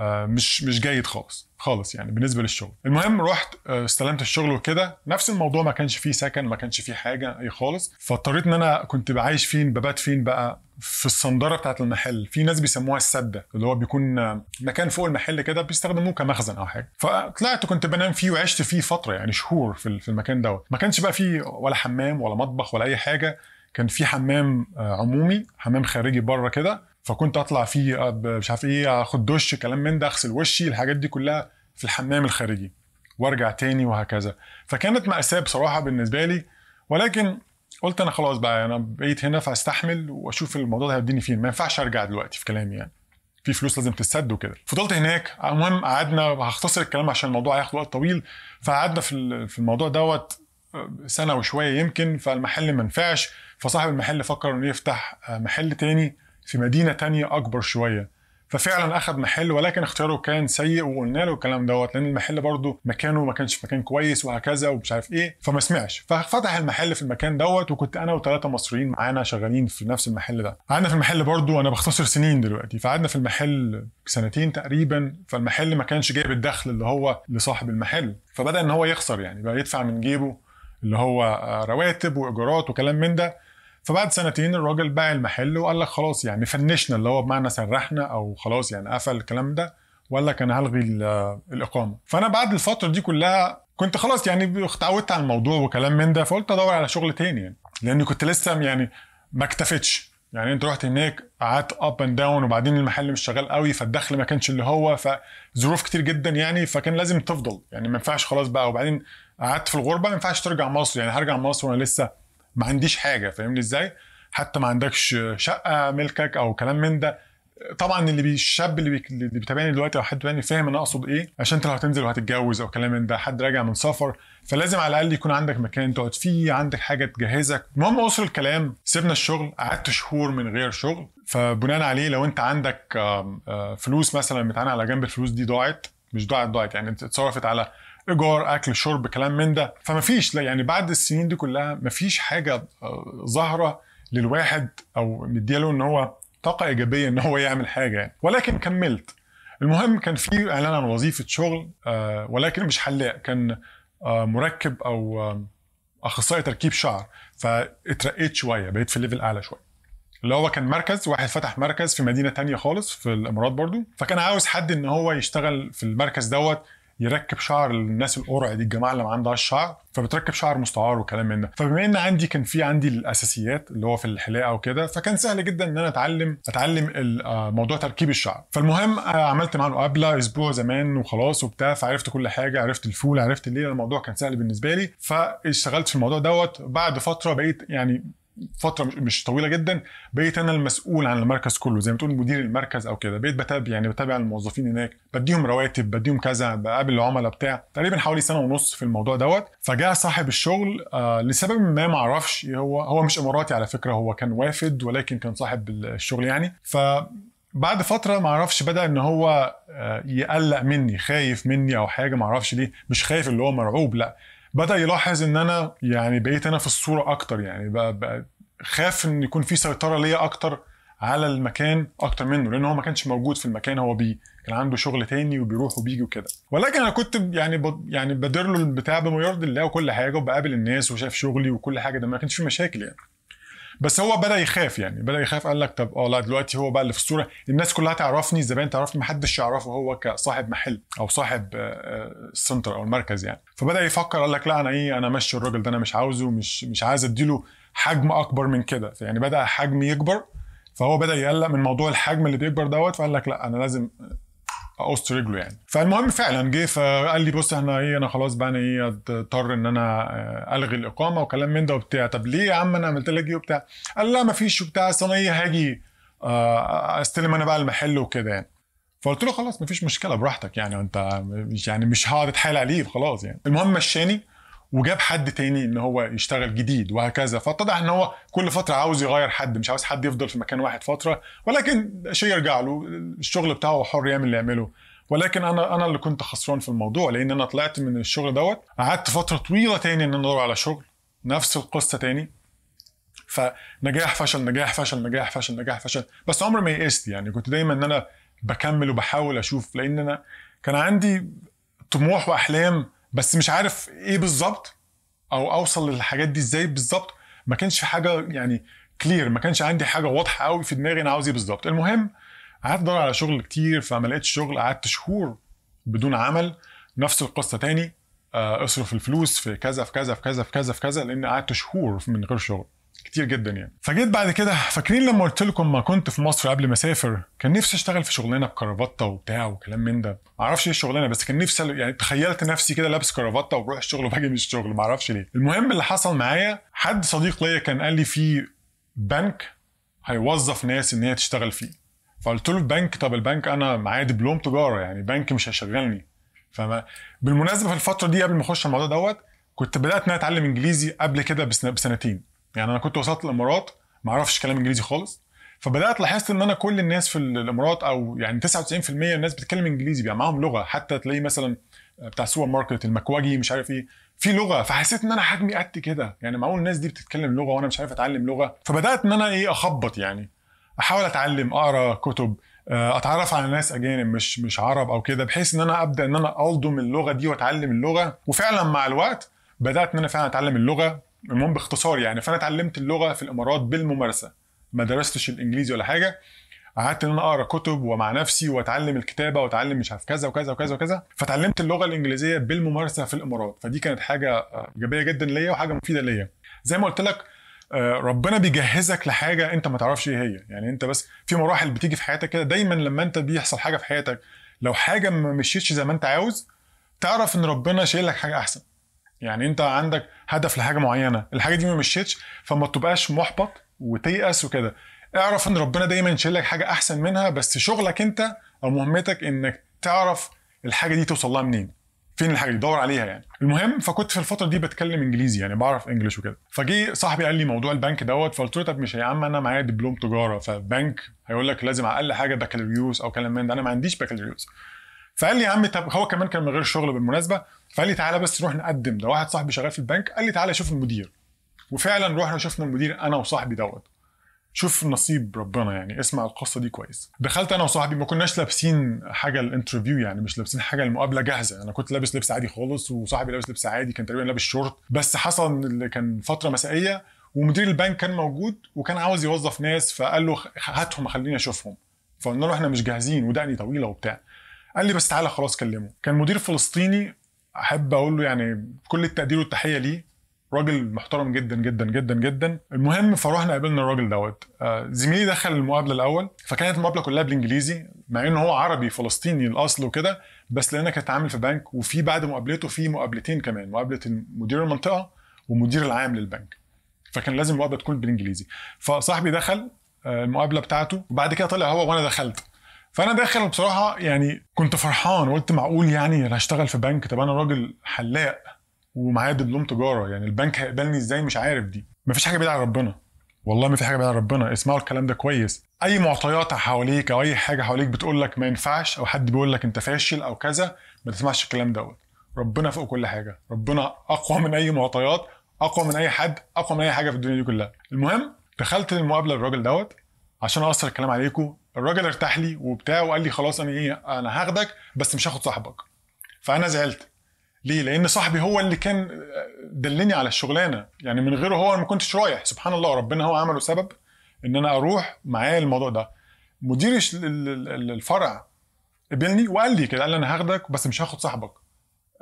آه، مش مش جيد خالص خالص يعني بالنسبه للشغل المهم رحت آه، استلمت الشغل وكده نفس الموضوع ما كانش فيه سكن ما كانش فيه حاجه اي خالص فاضطريت ان انا كنت عايش فين ببات فين بقى في الصندره بتاعه المحل في ناس بيسموها السده اللي هو بيكون آه، مكان فوق المحل كده بيستخدموه كمخزن او حاجه فطلعت كنت بنام فيه وعشت فيه فتره يعني شهور في المكان دوت ما كانش بقى فيه ولا حمام ولا مطبخ ولا اي حاجه كان في حمام عمومي حمام خارجي بره كده فكنت اطلع فيه آه، مش عارف ايه اخد دش كلام من ده اغسل وشي الحاجات دي كلها في الحمام الخارجي وارجع تاني وهكذا فكانت ماساه بصراحه بالنسبه لي ولكن قلت انا خلاص بقى انا بقيت هنا فاستحمل واشوف الموضوع ده هيديني فين ما ينفعش ارجع دلوقتي في كلامي يعني في فلوس لازم تتسد وكده فضلت هناك المهم قعدنا هختصر الكلام عشان الموضوع هياخد وقت طويل فقعدنا في في الموضوع دوت آه، سنه وشويه يمكن فالمحل ما نفعش فصاحب المحل فكر انه يفتح آه، محل تاني في مدينه تانية اكبر شويه ففعلا اخذ محل ولكن اختياره كان سيء وقلنا له الكلام دوت لان المحل برضه مكانه ما كانش في مكان كويس وهكذا ومش عارف ايه فما سمعش ففتح المحل في المكان دوت وكنت انا وثلاثه مصريين معانا شغالين في نفس المحل ده قعدنا في المحل برضه انا بختصر سنين دلوقتي فقعدنا في المحل سنتين تقريبا فالمحل ما كانش جايب الدخل اللي هو لصاحب المحل فبدا ان هو يخسر يعني بقى يدفع من جيبه اللي هو رواتب وايجارات وكلام من ده فبعد سنتين الراجل باع المحل وقال لك خلاص يعني فنشنا اللي هو بمعنى سرحنا او خلاص يعني قفل الكلام ده وقال لك انا هلغي الاقامه فانا بعد الفتره دي كلها كنت خلاص يعني اتعودت على الموضوع وكلام من ده فقلت ادور على شغل تاني يعني لاني كنت لسه يعني ما اكتفتش يعني انت رحت هناك قعدت اب اند داون وبعدين المحل مش شغال قوي فالدخل ما كانش اللي هو فظروف كتير جدا يعني فكان لازم تفضل يعني ما ينفعش خلاص بقى وبعدين قعدت في الغربه ما ينفعش ترجع مصر يعني هرجع مصر وانا لسه ما عنديش حاجه فاهمني ازاي حتى ما عندكش شقه ملكك او كلام من ده طبعا اللي الشاب اللي, بي... اللي بيتابعني دلوقتي او حد تاني فاهم انا اقصد ايه عشان انت لو هتنزل وهتتجوز او كلام من ده حد راجع من سفر فلازم على الاقل يكون عندك مكان تقعد فيه عندك حاجه تجهزك المهم وصل الكلام سيبنا الشغل قعدت شهور من غير شغل فبناء عليه لو انت عندك آه، فلوس مثلا متعانه على جنب الفلوس دي ضاعت مش ضاعت ضاعت يعني اتصرفت على ايجار اكل شرب كلام من ده فمفيش يعني بعد السنين دي كلها مفيش حاجه آه، ظاهره للواحد او مدياله ان هو طاقه ايجابيه ان هو يعمل حاجه يعني ولكن كملت المهم كان في اعلان عن وظيفه شغل آه، ولكن مش حلاق كان آه، مركب او اخصائي تركيب شعر فاترقيت شويه بقيت في ليفل اعلى شويه اللي هو كان مركز واحد فتح مركز في مدينه تانية خالص في الامارات برضو فكان عاوز حد ان هو يشتغل في المركز دوت يركب شعر الناس القرع دي الجماعه اللي ما عندها شعر فبتركب شعر مستعار وكلام من ده فبما ان عندي كان في عندي الاساسيات اللي هو في الحلاقه وكده فكان سهل جدا ان انا اتعلم اتعلم آه، موضوع تركيب الشعر فالمهم آه، عملت معاه مقابله اسبوع زمان وخلاص وبتاع فعرفت كل حاجه عرفت الفول عرفت الليله الموضوع كان سهل بالنسبه لي فاشتغلت في الموضوع دوت بعد فتره بقيت يعني فتره مش طويله جدا بقيت انا المسؤول عن المركز كله زي ما تقول مدير المركز او كده بقيت بتابع يعني بتابع الموظفين هناك بديهم رواتب بديهم كذا بقابل العملاء بتاع تقريبا حوالي سنه ونص في الموضوع دوت فجاء صاحب الشغل آه لسبب ما ما اعرفش هو هو مش اماراتي على فكره هو كان وافد ولكن كان صاحب الشغل يعني ف بعد فتره ما اعرفش بدا ان هو آه، يقلق مني خايف مني او حاجه ما اعرفش ليه مش خايف اللي هو مرعوب لا بدا يلاحظ ان انا يعني بقيت انا في الصوره اكتر يعني بقى, بقى خاف ان يكون في سيطره ليا اكتر على المكان اكتر منه لان هو ما كانش موجود في المكان هو بيه كان عنده شغل تاني وبيروح وبيجي وكده ولكن انا كنت يعني ب... يعني بدير له البتاع بما يرضي الله وكل حاجه وبقابل الناس وشايف شغلي وكل حاجه ده ما كانش في مشاكل يعني بس هو بدا يخاف يعني بدا يخاف قال لك طب اه لا دلوقتي هو بقى اللي في الصوره الناس كلها تعرفني الزبائن تعرفني محدش يعرفه هو كصاحب محل او صاحب السنتر آه، آه، او المركز يعني فبدا يفكر قال لك لا انا ايه انا امشي الراجل ده انا مش عاوزه مش مش عايز اديله حجم اكبر من كده يعني بدا حجمي يكبر فهو بدا يقلق من موضوع الحجم اللي بيكبر دوت فقال لك لا انا لازم قصت رجله يعني فالمهم فعلا جه فقال لي بص احنا ايه انا خلاص بقى انا ايه اضطر ان انا آه، الغي الاقامه وكلام من ده وبتاع طب ليه يا عم انا عملت لك ايه وبتاع قال لا ما فيش وبتاع اصل انا ايه هاجي آه، آه، استلم انا بقى المحل وكده يعني فقلت له خلاص ما فيش مشكله براحتك يعني انت مش يعني مش هقعد اتحايل عليه خلاص يعني المهم مشاني وجاب حد تاني ان هو يشتغل جديد وهكذا فاتضح ان هو كل فتره عاوز يغير حد مش عاوز حد يفضل في مكان واحد فتره ولكن شيء يرجع له الشغل بتاعه حر يعمل اللي يعمله ولكن انا انا اللي كنت خسران في الموضوع لان انا طلعت من الشغل دوت قعدت فتره طويله تاني ان انا ادور على شغل نفس القصه تاني فنجاح فشل نجاح فشل نجاح فشل نجاح فشل بس عمري ما يئست يعني كنت دايما ان انا بكمل وبحاول اشوف لان انا كان عندي طموح واحلام بس مش عارف ايه بالظبط او اوصل للحاجات دي ازاي بالظبط ما كانش في حاجه يعني كلير ما كانش عندي حاجه واضحه قوي في دماغي انا عاوز ايه بالظبط المهم قعدت ادور على شغل كتير فما لقيتش شغل قعدت شهور بدون عمل نفس القصه تاني آه، اصرف الفلوس في كذا في كذا في كذا في كذا في كذا لان قعدت شهور من غير شغل كتير جدا يعني فجيت بعد كده فاكرين لما قلت لكم ما كنت في مصر قبل ما اسافر كان نفسي اشتغل في شغلانه بكرافته وبتاع وكلام من ده ما اعرفش ايه الشغلانه بس كان نفسي يعني تخيلت نفسي كده لابس كرافته وبروح الشغل وباجي من الشغل ما اعرفش ليه المهم اللي حصل معايا حد صديق ليا كان قال لي في بنك هيوظف ناس ان هي تشتغل فيه فقلت له البنك طب البنك انا معايا دبلوم تجاره يعني بنك مش هيشغلني فما بالمناسبه في الفتره دي قبل ما اخش الموضوع دوت كنت بدات ان اتعلم انجليزي قبل كده بسنتين يعني انا كنت وصلت الامارات ما اعرفش كلام انجليزي خالص فبدات لاحظت ان انا كل الناس في الامارات او يعني 99% الناس بتتكلم انجليزي بيبقى معاهم لغه حتى تلاقيه مثلا بتاع السوبر ماركت المكواجي مش عارف ايه في لغه فحسيت ان انا حجمي قد كده يعني معقول الناس دي بتتكلم لغه وانا مش عارف اتعلم لغه فبدات ان انا ايه اخبط يعني احاول اتعلم اقرا كتب آه، اتعرف على ناس اجانب مش مش عرب او كده بحيث ان انا ابدا ان انا الضم اللغه دي واتعلم اللغه وفعلا مع الوقت بدات ان انا فعلا اتعلم اللغه المهم باختصار يعني فانا اتعلمت اللغه في الامارات بالممارسه ما درستش الانجليزي ولا حاجه قعدت ان انا اقرا كتب ومع نفسي واتعلم الكتابه واتعلم مش عارف كذا وكذا وكذا وكذا فتعلمت اللغه الانجليزيه بالممارسه في الامارات فدي كانت حاجه ايجابيه جدا ليا وحاجه مفيده ليا زي ما قلت لك آه، ربنا بيجهزك لحاجه انت ما تعرفش ايه هي يعني انت بس في مراحل بتيجي في حياتك كده دايما لما انت بيحصل حاجه في حياتك لو حاجه ما مشيتش زي ما انت عاوز تعرف ان ربنا شايل لك حاجه احسن يعني انت عندك هدف لحاجه معينه الحاجه دي ما مشيتش فما تبقاش محبط وتيأس وكده اعرف ان ربنا دايما يشيل لك حاجه احسن منها بس شغلك انت او مهمتك انك تعرف الحاجه دي توصل لها منين فين الحاجه دي دور عليها يعني المهم فكنت في الفتره دي بتكلم انجليزي يعني بعرف انجلش وكده فجي صاحبي قال لي موضوع البنك دوت فقلت له طب مش يا عم انا معايا دبلوم تجاره فبنك هيقول لك لازم على اقل حاجه بكالوريوس او كلام من ده انا ما عنديش بكالوريوس فقال لي يا عم طب هو كمان كان من غير شغل بالمناسبه فقال لي تعالى بس نروح نقدم ده واحد صاحبي شغال في البنك قال لي تعالى شوف المدير وفعلا رحنا شفنا المدير انا وصاحبي دوت شوف نصيب ربنا يعني اسمع القصه دي كويس دخلت انا وصاحبي ما كناش لابسين حاجه الانترفيو يعني مش لابسين حاجه المقابله جاهزه انا كنت لابس لبس عادي خالص وصاحبي لابس لبس عادي كان تقريبا لابس شورت بس حصل اللي كان فتره مسائيه ومدير البنك كان موجود وكان عاوز يوظف ناس فقال له هاتهم خليني اشوفهم فقلنا له احنا مش جاهزين ودقني طويله وبتاع قال لي بس تعالى خلاص كلمه كان مدير فلسطيني احب اقول له يعني كل التقدير والتحيه ليه راجل محترم جدا جدا جدا جدا المهم فروحنا قابلنا الراجل دوت آه، زميلي دخل المقابله الاول فكانت المقابله كلها بالانجليزي مع ان هو عربي فلسطيني الاصل وكده بس لانها كانت عامل في بنك وفي بعد مقابلته في مقابلتين كمان مقابله مدير المنطقه ومدير العام للبنك فكان لازم المقابله تكون بالانجليزي فصاحبي دخل آه، المقابله بتاعته وبعد كده طلع هو وانا دخلت فانا داخل بصراحه يعني كنت فرحان قلت معقول يعني انا هشتغل في بنك طب انا راجل حلاق ومعايا دبلوم تجاره يعني البنك هيقبلني ازاي مش عارف دي مفيش حاجه بعيده عن ربنا والله ما في حاجه بعيده عن ربنا اسمعوا الكلام ده كويس اي معطيات حواليك او اي حاجه حواليك بتقول لك ما ينفعش او حد بيقول لك انت فاشل او كذا ما تسمعش الكلام دوت ربنا فوق كل حاجه ربنا اقوى من اي معطيات اقوى من اي حد اقوى من اي حاجه في الدنيا دي كلها المهم دخلت المقابله الراجل دوت عشان اقصر الكلام عليكم الراجل ارتاح لي وبتاع وقال لي خلاص انا ايه انا هاخدك بس مش هاخد صاحبك فانا زعلت ليه لان صاحبي هو اللي كان دلني على الشغلانه يعني من غيره هو انا ما كنتش رايح سبحان الله ربنا هو عمله سبب ان انا اروح معاه الموضوع ده مدير الفرع قبلني وقال لي كده قال لي انا هاخدك بس مش هاخد صاحبك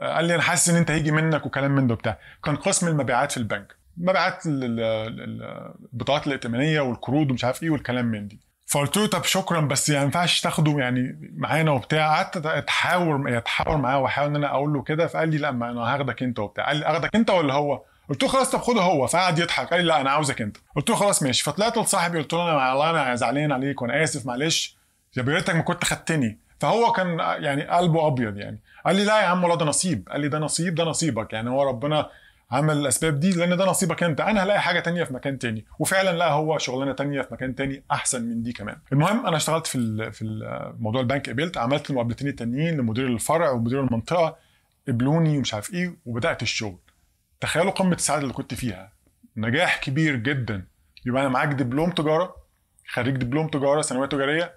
قال لي انا حاسس ان انت هيجي منك وكلام من ده بتاع كان قسم المبيعات في البنك مبيعات البطاقات الائتمانيه والقروض ومش عارف ايه والكلام من دي فقلت له طب شكرا بس يعني ما ينفعش تاخده يعني معانا وبتاع قعدت اتحاور اتحاور معاه واحاول ان انا اقول له كده فقال لي لا ما انا هاخدك انت وبتاع قال لي اخدك انت ولا هو؟ قلت له خلاص طب خده هو فقعد يضحك قال لي لا انا عاوزك انت قلت له خلاص ماشي فطلعت لصاحبي قلت له انا والله انا زعلان عليك وانا اسف معلش يا ريتك ما كنت خدتني فهو كان يعني قلبه ابيض يعني قال لي لا يا عم ولا ده نصيب قال لي ده نصيب ده نصيبك يعني هو ربنا عمل الاسباب دي لان ده نصيبك انت انا هلاقي حاجه تانية في مكان تاني وفعلا لا هو شغلانه تانية في مكان تاني احسن من دي كمان المهم انا اشتغلت في في موضوع البنك قبلت عملت المقابلتين التانيين لمدير الفرع ومدير المنطقه قبلوني ومش عارف ايه وبدات الشغل تخيلوا قمه السعاده اللي كنت فيها نجاح كبير جدا يبقى انا معاك دبلوم تجاره خريج دبلوم تجاره ثانويه تجاريه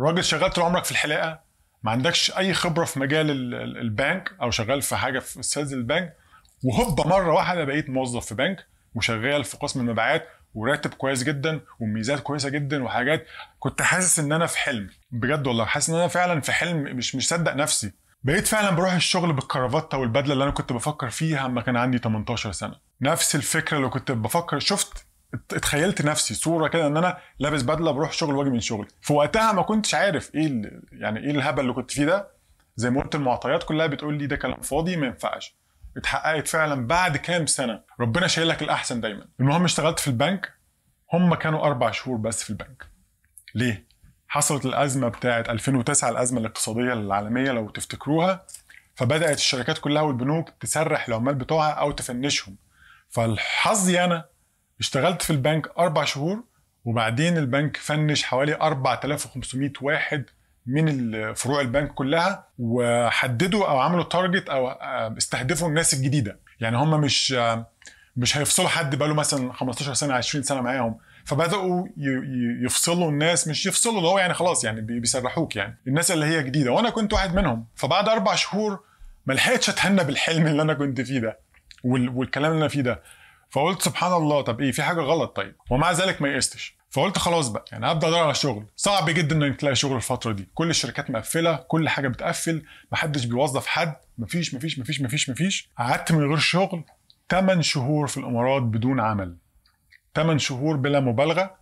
راجل شغال طول عمرك في الحلاقه ما عندكش اي خبره في مجال البنك او شغال في حاجه في سيلز البنك وهوبا مره واحده بقيت موظف في بنك وشغال في قسم المبيعات وراتب كويس جدا وميزات كويسه جدا وحاجات كنت حاسس ان انا في حلم بجد والله حاسس ان انا فعلا في حلم مش مش صدق نفسي بقيت فعلا بروح الشغل بالكرافته والبدله اللي انا كنت بفكر فيها لما كان عندي 18 سنه نفس الفكره اللي كنت بفكر شفت اتخيلت نفسي صوره كده ان انا لابس بدله بروح شغل واجي من شغل في وقتها ما كنتش عارف ايه يعني ايه الهبل اللي كنت فيه ده زي ما قلت المعطيات كلها بتقول لي ده كلام فاضي ما ينفعش اتحققت فعلا بعد كام سنه ربنا شايل لك الاحسن دايما المهم اشتغلت في البنك هم كانوا اربع شهور بس في البنك ليه حصلت الازمه بتاعه 2009 الازمه الاقتصاديه العالميه لو تفتكروها فبدات الشركات كلها والبنوك تسرح العمال بتوعها او تفنشهم فالحظي انا اشتغلت في البنك اربع شهور وبعدين البنك فنش حوالي 4500 واحد من فروع البنك كلها وحددوا او عملوا تارجت او آه، استهدفوا الناس الجديده يعني هم مش آه، مش هيفصلوا حد بقاله مثلا 15 سنه 20 سنه معاهم فبداوا يفصلوا الناس مش يفصلوا اللي هو يعني خلاص يعني بيسرحوك يعني الناس اللي هي جديده وانا كنت واحد منهم فبعد اربع شهور ما لحقتش اتهنى بالحلم اللي انا كنت فيه ده والكلام اللي انا فيه ده فقلت سبحان الله طب ايه في حاجه غلط طيب ومع ذلك ما يئستش فقلت خلاص بقى يعني ابدا ادور على شغل صعب جدا انك تلاقي شغل الفتره دي كل الشركات مقفله كل حاجه بتقفل محدش بيوظف حد مفيش مفيش مفيش مفيش مفيش قعدت من غير شغل 8 شهور في الامارات بدون عمل 8 شهور بلا مبالغه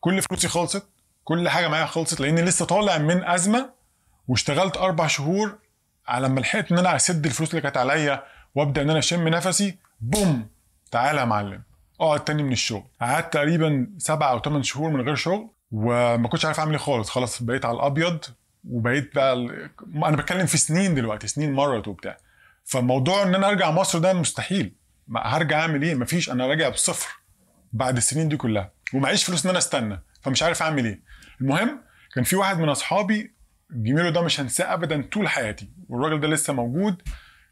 كل فلوسي خلصت كل حاجه معايا خلصت لاني لسه طالع من ازمه واشتغلت اربع شهور على ما لحقت ان انا اسد الفلوس اللي كانت عليا وابدا ان انا اشم نفسي بوم تعالى يا معلم اقعد تاني من الشغل قعدت تقريبا سبعة او ثمان شهور من غير شغل وما كنتش عارف اعمل ايه خالص خلاص بقيت على الابيض وبقيت بقى انا بتكلم في سنين دلوقتي سنين مرت وبتاع فموضوع ان انا ارجع مصر ده مستحيل ما هرجع اعمل ايه مفيش انا راجع بصفر بعد السنين دي كلها ومعيش فلوس ان انا استنى فمش عارف اعمل ايه المهم كان في واحد من اصحابي جميله ده مش هنساه ابدا طول حياتي والراجل ده لسه موجود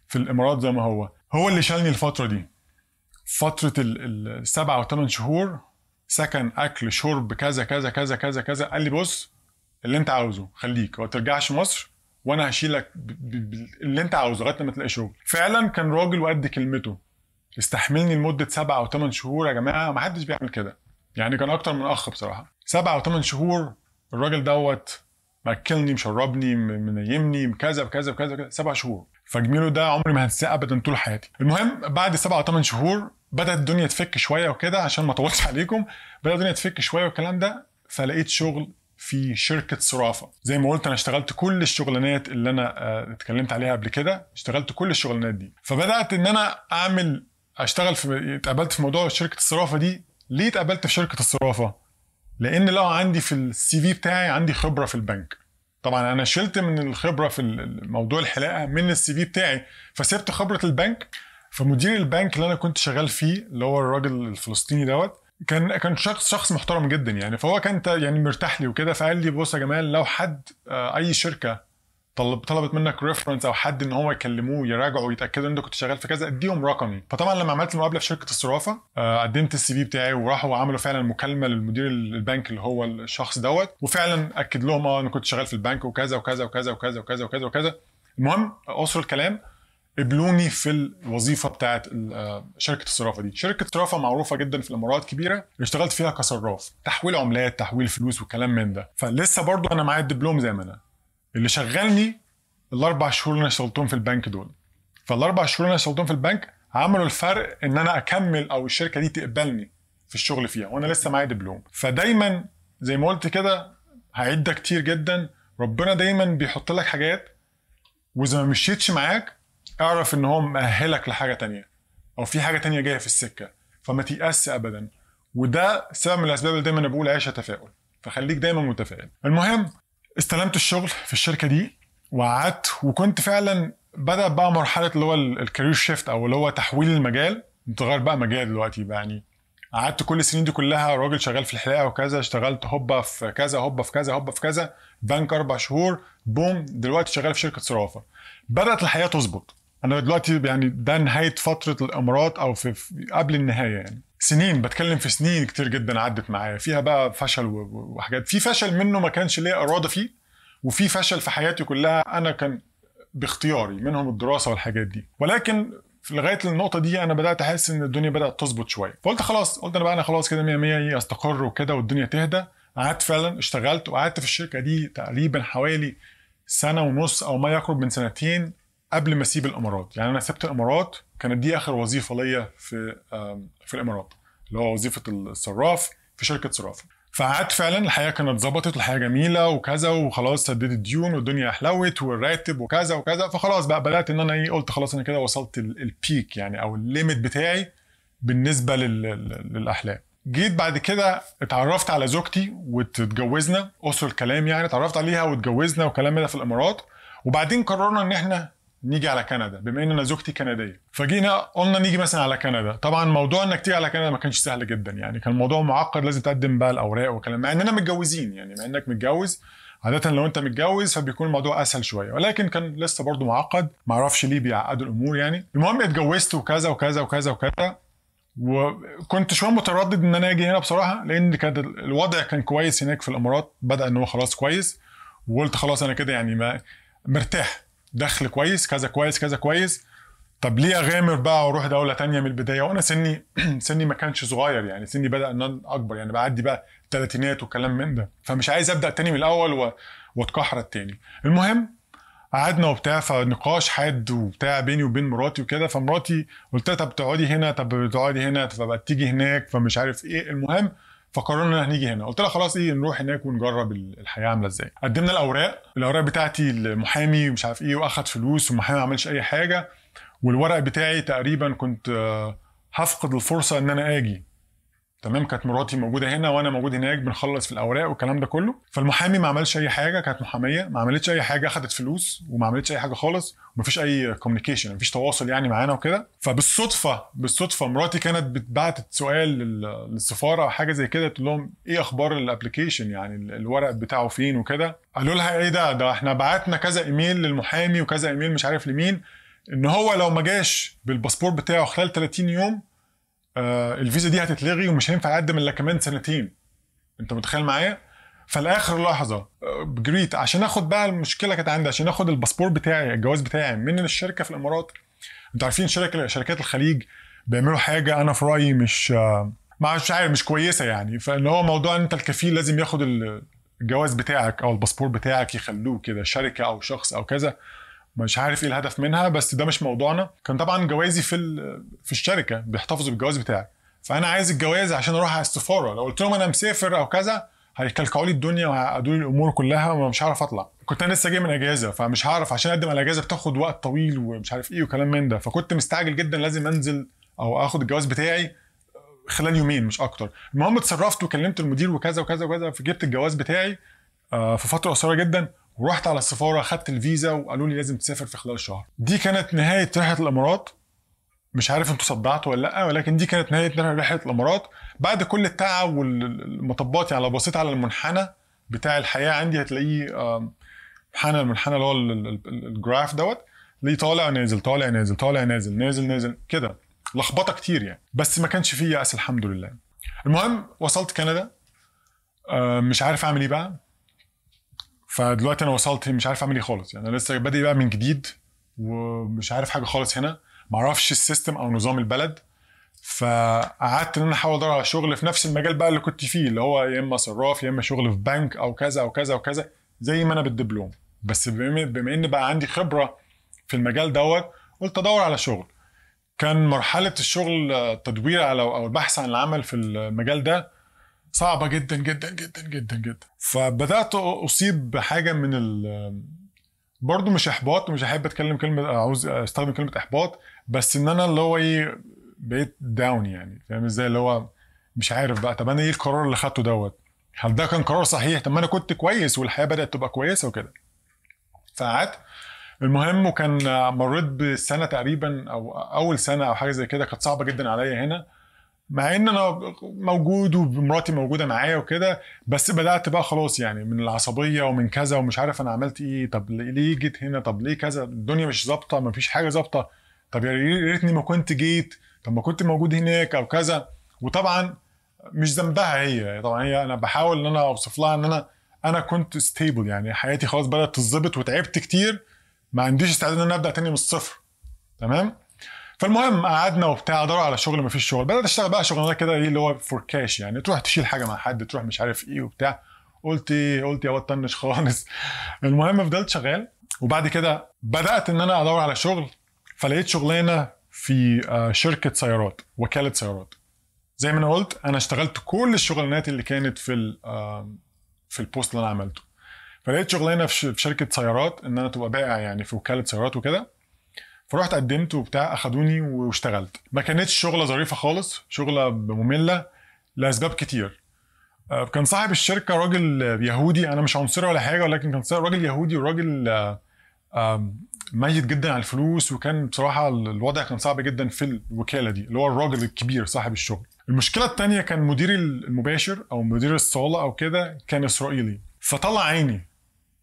في الامارات زي ما هو هو اللي شالني الفتره دي فتره السبعه او ثمان شهور سكن اكل شرب كذا كذا كذا كذا كذا قال لي بص اللي انت عاوزه خليك ما ترجعش مصر وانا هشيلك اللي انت عاوزه لغايه ما تلاقي شغل فعلا كان راجل وقد كلمته استحملني لمده سبعة او ثمان شهور يا جماعه ما حدش بيعمل كده يعني كان اكتر من اخ بصراحه سبعة او ثمان شهور الراجل دوت ماكلني مشربني منيمني بكذا بكذا بكذا سبع شهور فجميله ده عمري ما هنساه ابدا طول حياتي المهم بعد سبعة او ثمان شهور بدات الدنيا تفك شويه وكده عشان ما اطولش *laughs* عليكم بدات الدنيا تفك شويه والكلام ده فلقيت شغل في شركه صرافه زي ما قلت انا اشتغلت كل الشغلانات اللي انا آه، اتكلمت عليها قبل كده اشتغلت كل الشغلانات دي فبدات ان انا اعمل اشتغل في اتقابلت في موضوع شركه الصرافه دي ليه اتقابلت في شركه الصرافه لان لو عندي في السي في بتاعي عندي خبره في البنك طبعا انا شلت من الخبره في موضوع الحلاقه من السي في بتاعي فسبت خبره البنك فمدير البنك اللي انا كنت شغال فيه اللي هو الراجل الفلسطيني دوت كان كان شخص شخص محترم جدا يعني فهو كان يعني مرتاح لي وكده فقال لي بص يا جمال لو حد آه، اي شركه طلب طلبت منك ريفرنس او حد ان هو يكلموه يراجعوا يتاكدوا ان انت كنت شغال في كذا اديهم رقمي فطبعا لما عملت المقابله في شركه الصرافه آه، قدمت السي في بتاعي وراحوا وعملوا فعلا مكالمه للمدير البنك اللي هو الشخص دوت وفعلا اكد لهم اه انا كنت شغال في البنك وكذا وكذا وكذا وكذا وكذا وكذا وكذا المهم اقصر آه، الكلام قبلوني في الوظيفه بتاعت آه، شركه الصرافه دي شركه الصرافه معروفه جدا في الامارات كبيره اشتغلت فيها كصراف تحويل عملات تحويل فلوس وكلام من ده فلسه برضو انا معايا الدبلوم زي ما انا اللي شغلني الاربع شهور اللي انا اشتغلتهم في البنك دول فالاربع شهور اللي انا اشتغلتهم في البنك عملوا الفرق ان انا اكمل او الشركه دي تقبلني في الشغل فيها وانا لسه معايا دبلوم فدايما زي ما قلت كده هعدها كتير جدا ربنا دايما بيحط لك حاجات واذا ما مشيتش معاك اعرف ان هو مأهلك لحاجه تانية او في حاجه تانية جايه في السكه فما تيأس ابدا وده سبب من الاسباب اللي دايما بقول عيش تفاؤل فخليك دايما متفائل المهم استلمت الشغل في الشركه دي وقعدت وكنت فعلا بدا بقى مرحله اللي هو الكارير شيفت او اللي هو تحويل المجال تغير بقى مجال دلوقتي بقى يعني قعدت كل السنين دي كلها راجل شغال في الحلاقه وكذا اشتغلت هوبا في كذا هوبا في كذا هوبا في كذا بنك اربع شهور بوم دلوقتي شغال في شركه صرافه بدات الحياه تظبط انا دلوقتي يعني ده نهايه فتره الامارات او في, قبل النهايه يعني سنين بتكلم في سنين كتير جدا عدت معايا فيها بقى فشل وحاجات في فشل منه ما كانش ليا اراده فيه وفي فشل في حياتي كلها انا كان باختياري منهم الدراسه والحاجات دي ولكن في لغايه النقطه دي انا بدات احس ان الدنيا بدات تظبط شويه فقلت خلاص قلت انا بقى انا خلاص كده 100 100 إيه، استقر وكده والدنيا تهدى قعدت فعلا اشتغلت وقعدت في الشركه دي تقريبا حوالي سنه ونص او ما يقرب من سنتين قبل ما اسيب الامارات يعني انا سبت الامارات كانت دي اخر وظيفه ليا في في الامارات اللي هو وظيفه الصراف في شركه صرافه فقعدت فعلا الحياه كانت ظبطت الحياه جميله وكذا وخلاص سددت الديون والدنيا حلوت والراتب وكذا وكذا فخلاص بقى بدات ان انا ايه قلت خلاص انا كده وصلت البيك يعني او الليميت بتاعي بالنسبه للاحلام جيت بعد كده اتعرفت على زوجتي واتجوزنا اسر الكلام يعني اتعرفت عليها واتجوزنا وكلام ده في الامارات وبعدين قررنا ان احنا نيجي على كندا بما ان انا زوجتي كنديه فجينا قلنا نيجي مثلا على كندا طبعا موضوع انك تيجي على كندا ما كانش سهل جدا يعني كان الموضوع معقد لازم تقدم بقى الاوراق وكلام مع اننا متجوزين يعني مع انك متجوز عادة لو انت متجوز فبيكون الموضوع اسهل شويه ولكن كان لسه برضه معقد ما اعرفش ليه بيعقدوا الامور يعني المهم اتجوزت وكذا وكذا وكذا وكذا وكنت شويه متردد ان انا اجي هنا بصراحه لان كان الوضع كان كويس هناك في الامارات بدا ان هو خلاص كويس وقلت خلاص انا كده يعني ما مرتاح دخل كويس كذا كويس كذا كويس طب ليه اغامر بقى واروح دوله تانية من البدايه وانا سني *clears throat* سني ما كانش صغير يعني سني بدا ان اكبر يعني بعدي بقى الثلاثينات والكلام من ده فمش عايز ابدا تاني من الاول و... واتكحرت تاني المهم قعدنا وبتاع فنقاش حاد وبتاع بيني وبين مراتي وكده فمراتي قلت لها طب تقعدي هنا طب تقعدي هنا طب تيجي هناك فمش عارف ايه المهم فقررنا هنيجي هنا قلت لها خلاص ايه نروح هناك ونجرب الحياه عامله ازاي قدمنا الاوراق الاوراق بتاعتي المحامي ومش عارف ايه واخد فلوس والمحامي ما عملش اي حاجه والورق بتاعي تقريبا كنت آه، هفقد الفرصه ان انا اجي تمام كانت مراتي موجوده هنا وانا موجود هناك بنخلص في الاوراق والكلام ده كله فالمحامي ما عملش اي حاجه كانت محاميه ما عملتش اي حاجه اخذت فلوس وما عملتش اي حاجه خالص ومفيش اي كوميونيكيشن مفيش تواصل يعني معانا وكده فبالصدفه بالصدفه مراتي كانت بتبعت سؤال للسفاره او حاجه زي كده تقول لهم ايه اخبار الابلكيشن يعني الورق بتاعه فين وكده قالوا لها ايه ده ده احنا بعتنا كذا ايميل للمحامي وكذا ايميل مش عارف لمين ان هو لو ما جاش بالباسبور بتاعه خلال 30 يوم آه الفيزا دي هتتلغي ومش هينفع اقدم الا كمان سنتين انت متخيل معايا فالاخر لحظه آه، جريت عشان اخد بقى المشكله كانت عندي عشان اخد الباسبور بتاعي الجواز بتاعي من الشركه في الامارات انتوا عارفين شركه شركات الخليج بيعملوا حاجه انا في رايي مش آه، مش عارف مش كويسه يعني فان هو موضوع ان انت الكفيل لازم ياخد الجواز بتاعك او الباسبور بتاعك يخلوه كده شركه او شخص او كذا مش عارف ايه الهدف منها بس ده مش موضوعنا كان طبعا جوازي في في الشركه بيحتفظوا بالجواز بتاعي فانا عايز الجواز عشان اروح على السفاره لو قلت لهم انا مسافر او كذا هيكلكعوا لي الدنيا وهيقعدوا لي الامور كلها ومش هعرف اطلع كنت انا لسه جاي من اجازه فمش هعرف عشان اقدم على اجازه بتاخد وقت طويل ومش عارف ايه وكلام من ده فكنت مستعجل جدا لازم انزل او اخد الجواز بتاعي خلال يومين مش اكتر المهم اتصرفت وكلمت المدير وكذا وكذا وكذا فجبت الجواز بتاعي آه، في فتره قصيره جدا ورحت على السفاره خدت الفيزا وقالوا لي لازم تسافر في خلال شهر دي كانت نهايه رحله الامارات مش عارف انتوا صدعتوا ولا لا ولكن دي كانت نهايه رحله الامارات بعد كل التعب والمطبات يعني لو بصيت على المنحنى بتاع الحياه عندي هتلاقيه منحنى المنحنى اللي هو الجراف دوت ليه طالع نازل طالع نازل طالع نازل نازل نازل كده لخبطه كتير يعني بس ما كانش فيه يأس الحمد لله المهم وصلت كندا آه، مش عارف اعمل ايه بقى فدلوقتي انا وصلت مش عارف اعمل ايه خالص يعني انا لسه بادئ بقى من جديد ومش عارف حاجه خالص هنا ما اعرفش السيستم او نظام البلد فقعدت ان انا احاول ادور على شغل في نفس المجال بقى اللي كنت فيه اللي هو يا اما صراف يا اما شغل في بنك او كذا او كذا او كذا زي ما انا بالدبلوم بس بما ان بقى عندي خبره في المجال دوت قلت ادور على شغل كان مرحله الشغل التدوير على او البحث عن العمل في المجال ده صعبه جدا جدا جدا جدا جدا فبدات اصيب بحاجه من ال برضه مش احباط مش احب اتكلم كلمه عاوز استخدم كلمه احباط بس ان انا اللي هو ايه بقيت داون يعني فاهم ازاي اللي هو مش عارف بقى طب انا ايه القرار اللي خدته دوت هل ده كان قرار صحيح طب ما انا كنت كويس والحياه بدات تبقى كويسه وكده فقعدت المهم وكان مريت بسنه تقريبا او اول سنه او حاجه زي كده كانت صعبه جدا عليا هنا مع ان انا موجود ومراتي موجوده معايا وكده بس بدات بقى خلاص يعني من العصبيه ومن كذا ومش عارف انا عملت ايه طب ليه جيت هنا طب ليه كذا الدنيا مش ظابطه ما فيش حاجه ظابطه طب يا ريتني ما كنت جيت طب ما كنت موجود هناك او كذا وطبعا مش ذنبها هي طبعا هي انا بحاول ان انا اوصف لها ان انا انا كنت ستيبل يعني حياتي خلاص بدات تتظبط وتعبت كتير ما عنديش استعداد ان انا ابدا تاني من الصفر تمام فالمهم قعدنا وبتاع دوروا على شغل مفيش شغل بدات اشتغل بقى شغلانه كده إيه، اللي هو فور كاش يعني تروح تشيل حاجه مع حد تروح مش عارف ايه وبتاع قلت ايه قلت يا وطنش خالص *laughs* المهم فضلت شغال وبعد كده بدات ان انا ادور على شغل فلقيت شغلانه في آه، شركه سيارات وكاله سيارات زي ما انا قلت انا اشتغلت كل الشغلانات اللي كانت في آه، في البوست اللي انا عملته فلقيت شغلانه في شركه سيارات ان انا تبقى بائع يعني في وكاله سيارات وكده فروحت قدمت وبتاع اخدوني واشتغلت ما كانتش شغله ظريفه خالص شغله ممله لاسباب كتير آه، كان صاحب الشركه راجل يهودي انا مش عنصري ولا حاجه ولكن كان راجل يهودي وراجل آه، ميت جدا على الفلوس وكان بصراحه الوضع كان صعب جدا في الوكاله دي اللي هو الراجل الكبير صاحب الشغل المشكله الثانيه كان مديري المباشر او مدير الصاله او كده كان اسرائيلي فطلع عيني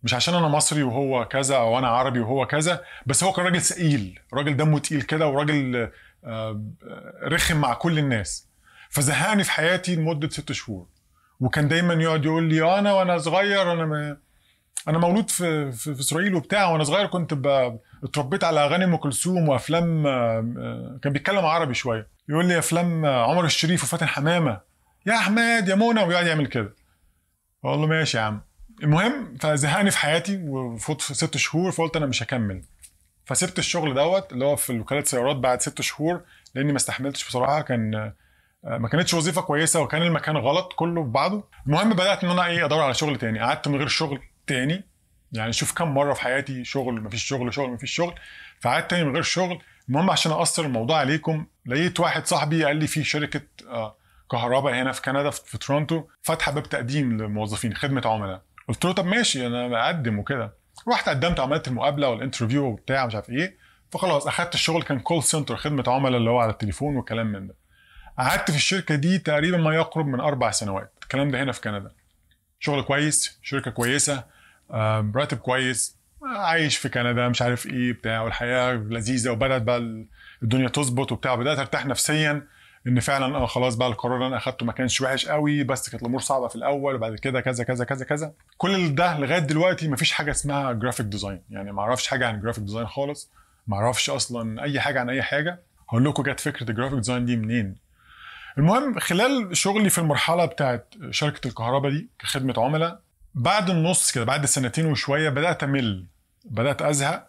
مش عشان انا مصري وهو كذا او انا عربي وهو كذا بس هو كان راجل ثقيل راجل دمه تقيل كده وراجل آه، آه، رخم مع كل الناس فزهقني في حياتي لمده ست شهور وكان دايما يقعد يقول لي آه، انا وانا صغير انا ما انا مولود في, في, في اسرائيل وبتاع وانا صغير كنت اتربيت على اغاني ام كلثوم وافلام كان بيتكلم عربي شويه يقول لي افلام عمر الشريف وفاتن حمامه يا احمد يا منى ويقعد يعمل كده اقول له ماشي يا عم المهم فزهقني في حياتي وفوت في ست شهور فقلت انا مش هكمل فسبت الشغل دوت اللي هو في وكاله سيارات بعد ست شهور لاني ما استحملتش بصراحه كان آه، ما كانتش وظيفه كويسه وكان المكان غلط كله في بعضه المهم بدات ان انا ايه ادور على شغل تاني قعدت من غير شغل تاني يعني شوف كم مره في حياتي شغل ما فيش شغل شغل ما فيش شغل فقعدت تاني من غير شغل المهم عشان اقصر الموضوع عليكم لقيت واحد صاحبي قال لي في شركه آه، كهرباء هنا في كندا في تورونتو فاتحه باب تقديم للموظفين خدمه عملاء قلت له طب ماشي انا اقدم وكده رحت قدمت عملت المقابله والانترفيو وبتاع مش عارف ايه فخلاص اخدت الشغل كان كول سنتر خدمه عملاء اللي هو على التليفون وكلام من ده قعدت في الشركه دي تقريبا ما يقرب من اربع سنوات الكلام ده هنا في كندا شغل كويس شركه كويسه راتب كويس عايش في كندا مش عارف ايه بتاع والحياه لذيذه وبدات بقى الدنيا تظبط وبتاع بدات ارتاح نفسيا ان فعلا اه خلاص بقى القرار اللي انا اخدته ما كانش وحش قوي بس كانت الامور صعبه في الاول وبعد كده كذا كذا كذا كذا كل ده لغايه دلوقتي ما فيش حاجه اسمها جرافيك ديزاين يعني ما اعرفش حاجه عن جرافيك ديزاين خالص ما اعرفش اصلا اي حاجه عن اي حاجه هقول لكم جت فكره الجرافيك ديزاين دي منين المهم خلال شغلي في المرحله بتاعت شركه الكهرباء دي كخدمه عملاء بعد النص كده بعد سنتين وشويه بدات امل بدات ازهق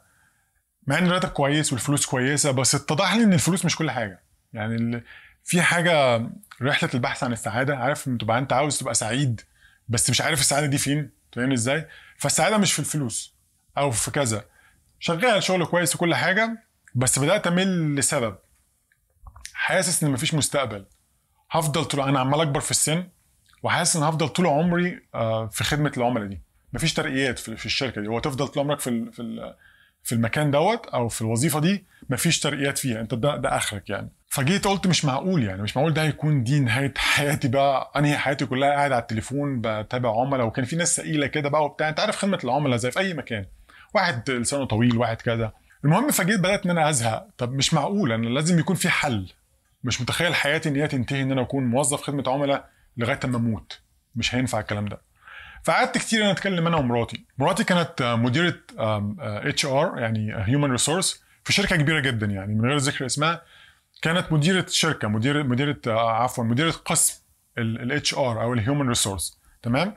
مع ان الراتب كويس والفلوس كويسه بس اتضح لي ان الفلوس مش كل حاجه يعني في حاجه رحله البحث عن السعاده عارف ان تبقى انت عاوز تبقى سعيد بس مش عارف السعاده دي فين فاهم ازاي فالسعاده مش في الفلوس او في كذا شغال شغل كويس وكل حاجه بس بدات امل لسبب حاسس ان مفيش مستقبل هفضل طول انا عمال اكبر في السن وحاسس ان هفضل طول عمري آه، في خدمه العملاء دي مفيش ترقيات في الشركه دي هو تفضل طول عمرك في في المكان دوت او في الوظيفه دي مفيش ترقيات فيها انت ده, ده اخرك يعني فجيت قلت مش معقول يعني مش معقول ده هيكون دي نهايه حياتي بقى انهي حياتي كلها قاعد على التليفون بتابع عملاء وكان في ناس ثقيله كده بقى وبتاع انت عارف خدمه العملاء زي في اي مكان واحد لسانه طويل واحد كذا المهم فجيت بدات ان انا ازهق طب مش معقول انا لازم يكون في حل مش متخيل حياتي ان هي تنتهي ان انا اكون موظف خدمه عملاء لغايه اما اموت مش هينفع الكلام ده فقعدت كتير انا اتكلم انا ومراتي مراتي كانت مديره اتش ار آه، يعني هيومن آه، ريسورس في شركه كبيره جدا يعني من غير ذكر اسمها كانت مديره شركه مديره مديره آه، عفوا مديره قسم الاتش ار او الهيومن ريسورس تمام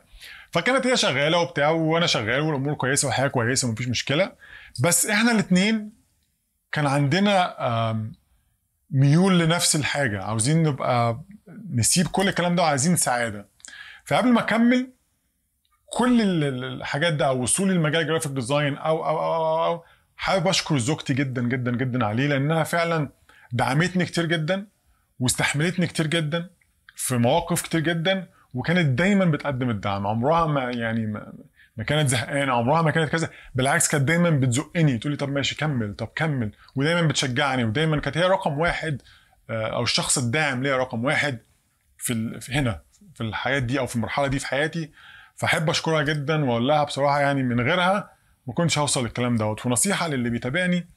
فكانت هي شغاله وبتاع وانا شغال والامور كويسه والحياه كويسه ومفيش مشكله بس احنا الاثنين كان عندنا ميول لنفس الحاجه عاوزين نبقى نسيب كل الكلام ده وعايزين سعاده فقبل ما اكمل كل الحاجات ده او وصولي لمجال جرافيك ديزاين او او او, أو, أو حابب اشكر زوجتي جدا جدا جدا عليه لانها فعلا دعمتني كتير جدا واستحملتني كتير جدا في مواقف كتير جدا وكانت دايما بتقدم الدعم عمرها ما يعني ما, ما كانت زهقانه عمرها ما كانت كذا بالعكس كانت دايما بتزقني تقول لي طب ماشي كمل طب كمل ودايما بتشجعني ودايما كانت هي رقم واحد آه، او الشخص الداعم ليا رقم واحد في هنا في الحياه دي او في المرحله دي في حياتي فاحب اشكرها جدا واقول لها بصراحه يعني من غيرها ما كنتش هوصل للكلام دوت ونصيحه للي بيتابعني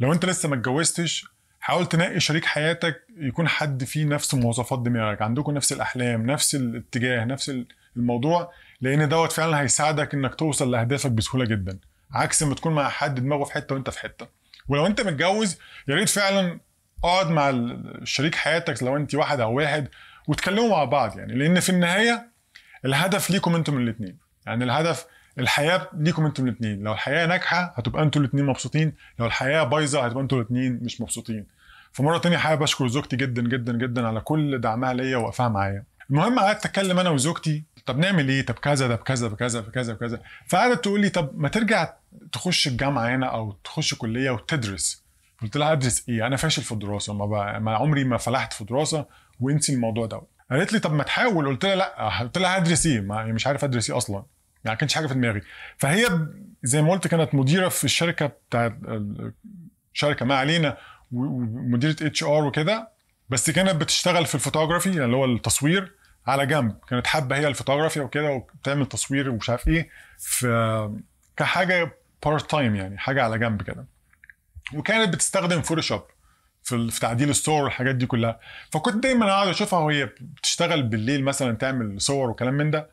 لو انت لسه ما اتجوزتش حاول تنقي شريك حياتك يكون حد فيه نفس مواصفات دماغك عندكم نفس الاحلام نفس الاتجاه نفس الموضوع لان دوت فعلا هيساعدك انك توصل لاهدافك بسهوله جدا عكس ما تكون مع حد دماغه في حته وانت في حته ولو انت متجوز يا ريت فعلا اقعد مع شريك حياتك لو انت واحد او واحد وتكلموا مع بعض يعني لان في النهايه الهدف ليكم انتم الاثنين يعني الهدف الحياه ليكم انتوا الاثنين لو الحياه ناجحه هتبقى انتوا الاثنين مبسوطين لو الحياه بايظه هتبقى انتوا الاثنين مش مبسوطين فمره تانية حابب اشكر زوجتي جدا جدا جدا على كل دعمها ليا ووقفها معايا المهم قعدت اتكلم انا وزوجتي طب نعمل ايه طب كذا ده بكذا بكذا بكذا بكذا فقعدت تقول لي طب ما ترجع تخش الجامعه هنا او تخش كليه وتدرس قلت لها ادرس ايه انا فاشل في الدراسه ما, بقى ما عمري ما فلحت في دراسه وانسي الموضوع ده قالت لي طب ما تحاول قلت لها لا قلت لها ادرس ايه ما مش عارف ادرس ايه اصلا يعني كانش حاجه في دماغي فهي زي ما قلت كانت مديره في الشركه بتاعت شركه ما علينا ومديره اتش ار وكده بس كانت بتشتغل في الفوتوغرافي يعني اللي هو التصوير على جنب كانت حابه هي الفوتوغرافي وكده وبتعمل تصوير ومش عارف ايه ف كحاجه بارت تايم يعني حاجه على جنب كده وكانت بتستخدم فوتوشوب في تعديل الصور والحاجات دي كلها فكنت دايما اقعد اشوفها وهي بتشتغل بالليل مثلا تعمل صور وكلام من ده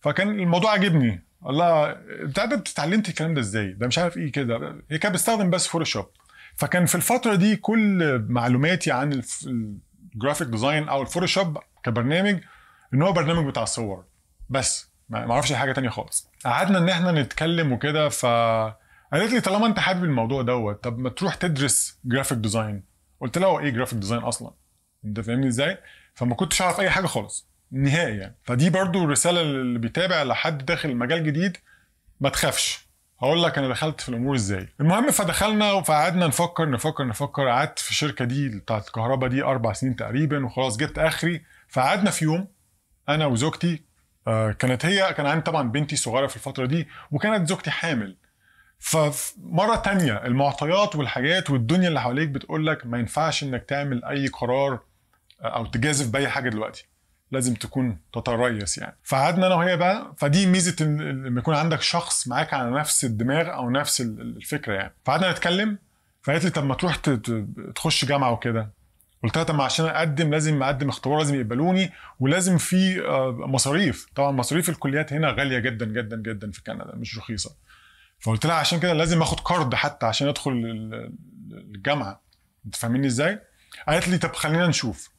فكان الموضوع عاجبني الله انت ده اتعلمت الكلام ده ازاي ده مش عارف ايه كده هي كانت بتستخدم بس فوتوشوب فكان في الفتره دي كل معلوماتي عن الجرافيك ديزاين او الفوتوشوب كبرنامج ان هو برنامج بتاع الصور بس ما اعرفش حاجه تانية خالص قعدنا ان احنا نتكلم وكده ف قالت لي طالما انت حابب الموضوع دوت طب ما تروح تدرس جرافيك ديزاين قلت لها هو ايه جرافيك ديزاين اصلا انت فاهمني ازاي فما كنتش اعرف اي حاجه خالص نهائي يعني. فدي برضو رساله اللي بيتابع لحد داخل مجال جديد ما تخافش هقول لك انا دخلت في الامور ازاي المهم فدخلنا وقعدنا نفكر نفكر نفكر قعدت في الشركه دي بتاعت الكهرباء دي اربع سنين تقريبا وخلاص جبت اخري فقعدنا في يوم انا وزوجتي آه كانت هي كان عندي طبعا بنتي صغيره في الفتره دي وكانت زوجتي حامل فمره تانية المعطيات والحاجات والدنيا اللي حواليك بتقول لك ما ينفعش انك تعمل اي قرار آه، او تجازف باي حاجه دلوقتي لازم تكون تتريث يعني فقعدنا انا وهي بقى فدي ميزه ان لما يكون عندك شخص معاك على نفس الدماغ او نفس الفكره يعني فقعدنا نتكلم فقالت لي طب ما تروح تخش جامعه وكده قلت لها طب ما عشان اقدم لازم اقدم اختبار لازم يقبلوني ولازم في آه، مصاريف طبعا مصاريف الكليات هنا غاليه جدا جدا جدا في كندا مش رخيصه فقلت لها عشان كده لازم اخد قرض حتى عشان ادخل الجامعه انت فاهميني ازاي قالت لي طب خلينا نشوف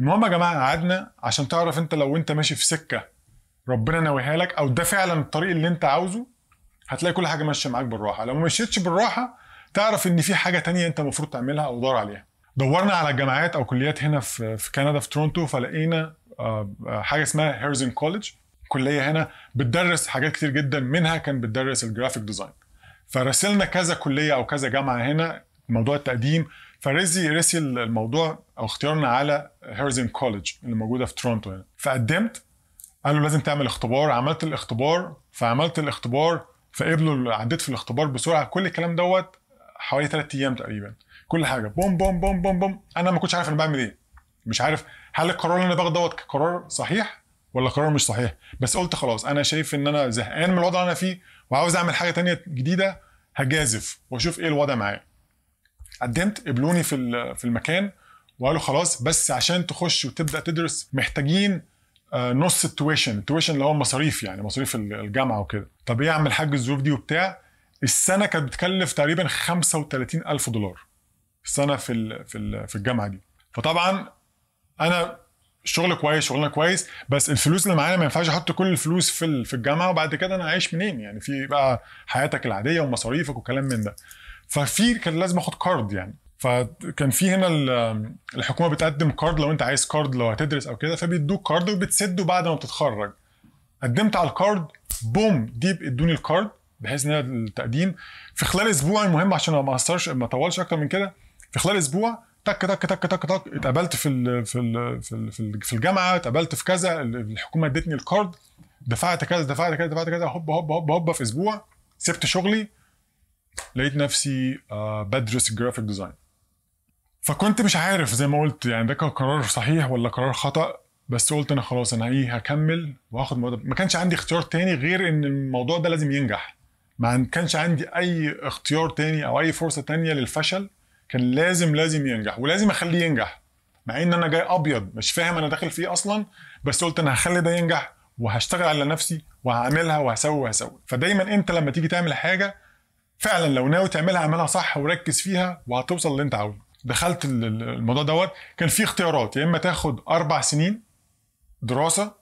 المهم يا جماعه قعدنا عشان تعرف انت لو انت ماشي في سكه ربنا ناويها لك او ده فعلا الطريق اللي انت عاوزه هتلاقي كل حاجه ماشيه معاك بالراحه لو ما مشيتش بالراحه تعرف ان في حاجه تانية انت المفروض تعملها او دور عليها دورنا على جامعات او كليات هنا في كندا في تورونتو فلقينا آه، آه، حاجه اسمها هيرزن كولج كليه هنا بتدرس حاجات كتير جدا منها كان بتدرس الجرافيك ديزاين فرسلنا كذا كليه او كذا جامعه هنا موضوع التقديم فريزي رسي الموضوع او اختيارنا على هيرزن كولج اللي موجوده في تورونتو هنا فقدمت قالوا لازم تعمل اختبار عملت الاختبار فعملت الاختبار فقبلوا عديت في الاختبار بسرعه كل الكلام دوت حوالي ثلاث ايام تقريبا كل حاجه بوم بوم بوم بوم بوم انا ما كنتش عارف انا بعمل ايه مش عارف هل القرار اللي انا باخده دوت قرار صحيح ولا قرار مش صحيح بس قلت خلاص انا شايف ان انا زهقان من الوضع اللي انا فيه وعاوز اعمل حاجه تانية جديده هجازف واشوف ايه الوضع معايا قدمت قبلوني في في المكان وقالوا خلاص بس عشان تخش وتبدا تدرس محتاجين آه، نص التويشن التويشن اللي هو مصاريف يعني مصاريف الجامعه وكده طب ايه اعمل حاجه الظروف دي وبتاع السنه كانت بتكلف تقريبا 35000 دولار السنه في في في الجامعه دي فطبعا انا شغل كويس شغلنا كويس بس الفلوس اللي معانا ما ينفعش احط كل الفلوس في في الجامعه وبعد كده انا عايش منين يعني في بقى حياتك العاديه ومصاريفك وكلام من ده ففي كان لازم اخد كارد يعني فكان في هنا الحكومه بتقدم كارد لو انت عايز كارد لو هتدرس او كده فبيدوك كارد وبتسده بعد ما بتتخرج قدمت على الكارد بوم ديب ادوني الكارد بحيث ان التقديم في خلال اسبوع المهم عشان ما اقصرش ما اطولش اكتر من كده في خلال اسبوع تك تك تك تك تك اتقابلت في الـ في الـ في الـ في الجامعه اتقابلت في كذا الحكومه ادتني الكارد دفعت كذا دفعت كذا دفعت كذا هوب هوب هوب هوب في اسبوع سبت شغلي لقيت نفسي آه، بدرس جرافيك ديزاين فكنت مش عارف زي ما قلت يعني ده كان قرار صحيح ولا قرار خطا بس قلت انا خلاص انا ايه هكمل واخد موضوع ما كانش عندي اختيار تاني غير ان الموضوع ده لازم ينجح ما كانش عندي اي اختيار تاني او اي فرصه تانيه للفشل كان لازم لازم ينجح ولازم اخليه ينجح مع ان انا جاي ابيض مش فاهم انا داخل فيه اصلا بس قلت انا هخلي ده ينجح وهشتغل على نفسي وهعملها وهسوي وهسوي فدايما انت لما تيجي تعمل حاجه فعلا لو ناوي تعملها اعملها صح وركز فيها وهتوصل اللي انت عاوزه دخلت الموضوع دوت كان في اختيارات يا اما تاخد اربع سنين دراسه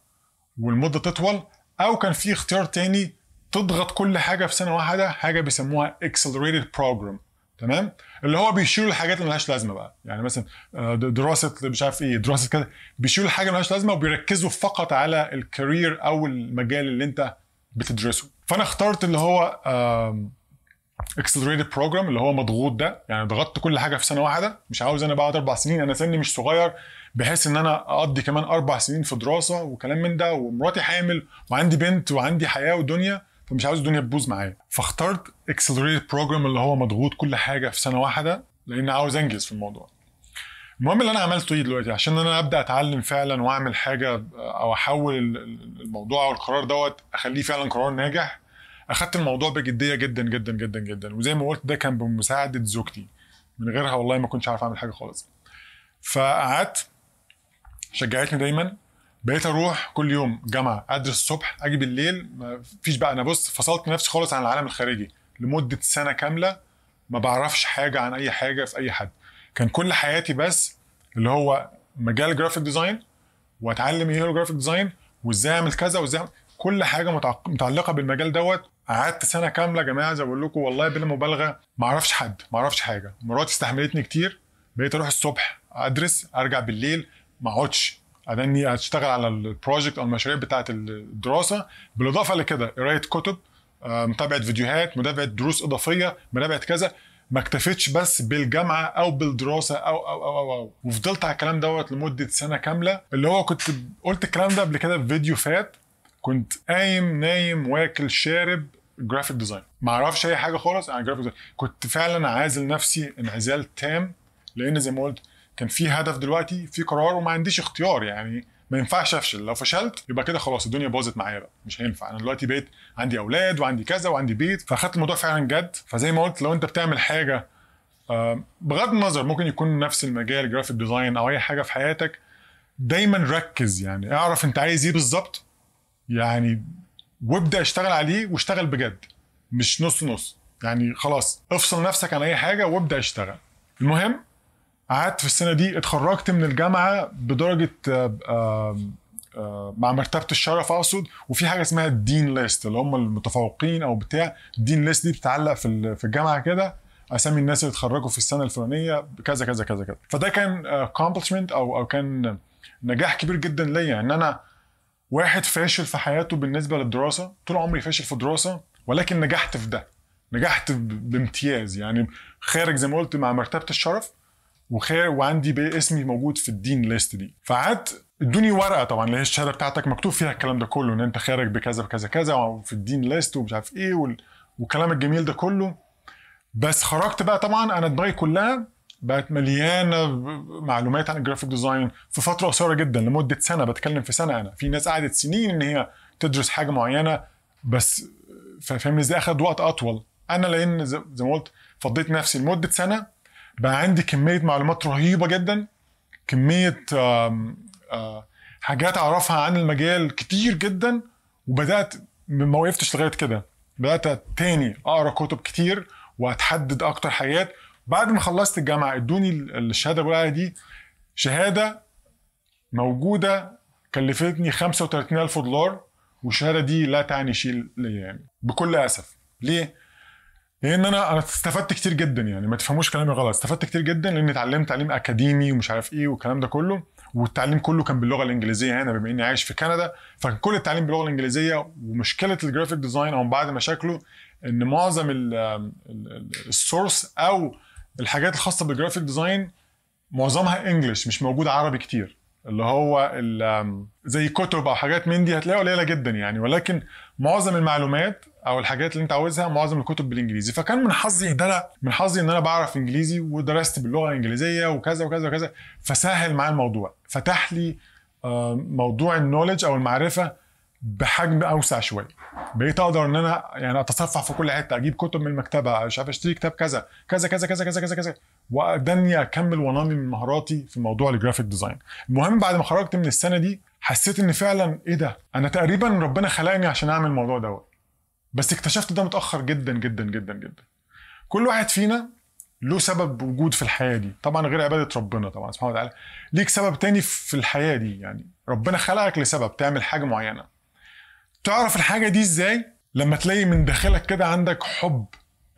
والمده تطول او كان في اختيار تاني تضغط كل حاجه في سنه واحده حاجه بيسموها اكسلريتد بروجرام تمام اللي هو بيشيلوا الحاجات اللي ملهاش لازمه بقى يعني مثلا آه، دراسه مش عارف ايه دراسه كذا بيشيلوا الحاجه ملهاش لازمه وبيركزوا فقط على الكارير او المجال اللي انت بتدرسه فانا اخترت اللي هو اكسلريتد بروجرام اللي هو مضغوط ده يعني ضغطت كل حاجه في سنه واحده مش عاوز انا بقعد اربع سنين انا سني مش صغير بحيث ان انا اقضي كمان اربع سنين في دراسه وكلام من ده ومراتي حامل وعندي بنت وعندي حياه ودنيا فمش عاوز الدنيا تبوظ معايا فاخترت اكسلريتد بروجرام اللي هو مضغوط كل حاجه في سنه واحده لان عاوز انجز في الموضوع المهم اللي انا عملته ايه دلوقتي عشان انا ابدا اتعلم فعلا واعمل حاجه او احول الموضوع او القرار دوت اخليه فعلا قرار ناجح اخدت الموضوع بجديه جدا جدا جدا جدا وزي ما قلت ده كان بمساعده زوجتي من غيرها والله ما كنتش عارف اعمل حاجه خالص فقعدت شجعتني دايما بقيت اروح كل يوم جامعه ادرس الصبح اجي بالليل ما فيش بقى انا بص فصلت نفسي خالص عن العالم الخارجي لمده سنه كامله ما بعرفش حاجه عن اي حاجه في اي حد كان كل حياتي بس اللي هو مجال جرافيك ديزاين واتعلم ايه الجرافيك جرافيك ديزاين وازاي اعمل كذا وازاي كل حاجه متعلقه بالمجال دوت قعدت سنه كامله يا جماعه زي بقول لكم والله بلا مبالغه ما اعرفش حد ما اعرفش حاجه مراتي استحملتني كتير بقيت اروح الصبح ادرس ارجع بالليل ما اقعدش اني اشتغل على البروجكت او المشاريع بتاعه الدراسه بالاضافه لكده قرايه كتب آه، متابعه فيديوهات متابعه دروس اضافيه متابعه كذا ما اكتفيتش بس بالجامعه او بالدراسه او او او او, أو. وفضلت على الكلام دوت لمده سنه كامله اللي هو كنت قلت الكلام ده قبل كده في فيديو فات كنت قايم نايم واكل شارب جرافيك ديزاين ما اعرفش اي حاجه خالص عن جرافيك ديزاين كنت فعلا عازل نفسي انعزال تام لان زي ما قلت كان في هدف دلوقتي في قرار وما عنديش اختيار يعني ما ينفعش افشل لو فشلت يبقى كده خلاص الدنيا باظت معايا بقى مش هينفع انا دلوقتي بقيت عندي اولاد وعندي كذا وعندي بيت فاخدت الموضوع فعلا جد فزي ما قلت لو انت بتعمل حاجه آه، بغض النظر ممكن يكون نفس المجال جرافيك ديزاين او اي حاجه في حياتك دايما ركز يعني اعرف انت عايز ايه بالظبط يعني وابدا اشتغل عليه واشتغل بجد مش نص نص يعني خلاص افصل نفسك عن اي حاجه وابدا اشتغل المهم قعدت في السنه دي اتخرجت من الجامعه بدرجه آه، آه، آه، مع مرتبه الشرف اقصد وفي حاجه اسمها الدين ليست اللي هم المتفوقين او بتاع الدين ليست دي بتعلق في في الجامعه كده اسامي الناس اللي اتخرجوا في السنه الفلانيه كذا كذا كذا كذا فده كان accomplishment او او كان نجاح كبير جدا ليا ان انا واحد فاشل في حياته بالنسبه للدراسه طول عمري فاشل في الدراسه ولكن نجحت في ده نجحت بامتياز يعني خارج زي ما قلت مع مرتبه الشرف وخير وعندي اسمي موجود في الدين ليست دي فقعدت ادوني ورقه طبعا اللي هي الشهاده بتاعتك مكتوب فيها الكلام ده كله ان انت خارج بكذا بكذا كذا وفي الدين ليست ومش عارف ايه وال... والكلام الجميل ده كله بس خرجت بقى طبعا انا دماغي كلها بقت مليانه معلومات عن الجرافيك ديزاين في فتره قصيره جدا لمده سنه بتكلم في سنه انا في ناس قعدت سنين ان هي تدرس حاجه معينه بس فاهمني ازاي اخد وقت اطول انا لان زي ما قلت فضيت نفسي لمده سنه بقى عندي كميه معلومات رهيبه جدا كميه حاجات اعرفها عن المجال كتير جدا وبدات ما وقفتش لغايه كده بدات تاني اقرا كتب كتير واتحدد اكتر حاجات بعد ما خلصت الجامعه ادوني الشهاده الاولى دي شهاده موجوده كلفتني 35000 دولار والشهاده دي لا تعني شيء ليا يعني بكل اسف ليه؟ لان انا انا استفدت كتير جدا يعني ما تفهموش كلامي غلط استفدت كتير جدا لاني اتعلمت تعليم اكاديمي ومش عارف ايه والكلام ده كله والتعليم كله كان باللغه الانجليزيه هنا بما اني عايش في كندا فكان كل التعليم باللغه الانجليزيه ومشكله الجرافيك ديزاين او بعض مشاكله ان معظم السورس او الحاجات الخاصه بالجرافيك ديزاين معظمها انجلش مش موجود عربي كتير اللي هو زي كتب او حاجات من دي هتلاقيها قليله جدا يعني ولكن معظم المعلومات او الحاجات اللي انت عاوزها معظم الكتب بالانجليزي فكان من حظي ان انا من حظي ان انا بعرف انجليزي ودرست باللغه الانجليزيه وكذا وكذا وكذا فسهل معايا الموضوع فتح لي موضوع النولج او المعرفه بحجم اوسع شويه بقيت اقدر ان انا يعني اتصفح في كل حته اجيب كتب من المكتبه مش عارف اشتري كتاب كذا كذا كذا كذا كذا كذا كذا وقدرني اكمل وانمي من مهاراتي في موضوع الجرافيك ديزاين المهم بعد ما خرجت من السنه دي حسيت ان فعلا ايه ده انا تقريبا ربنا خلقني عشان اعمل الموضوع دوت بس اكتشفت ده متاخر جدا جدا جدا جدا كل واحد فينا له سبب وجود في الحياه دي طبعا غير عباده ربنا طبعا سبحانه وتعالى ليك سبب تاني في الحياه دي يعني ربنا خلقك لسبب تعمل حاجه معينه تعرف الحاجه دي ازاي لما تلاقي من داخلك كده عندك حب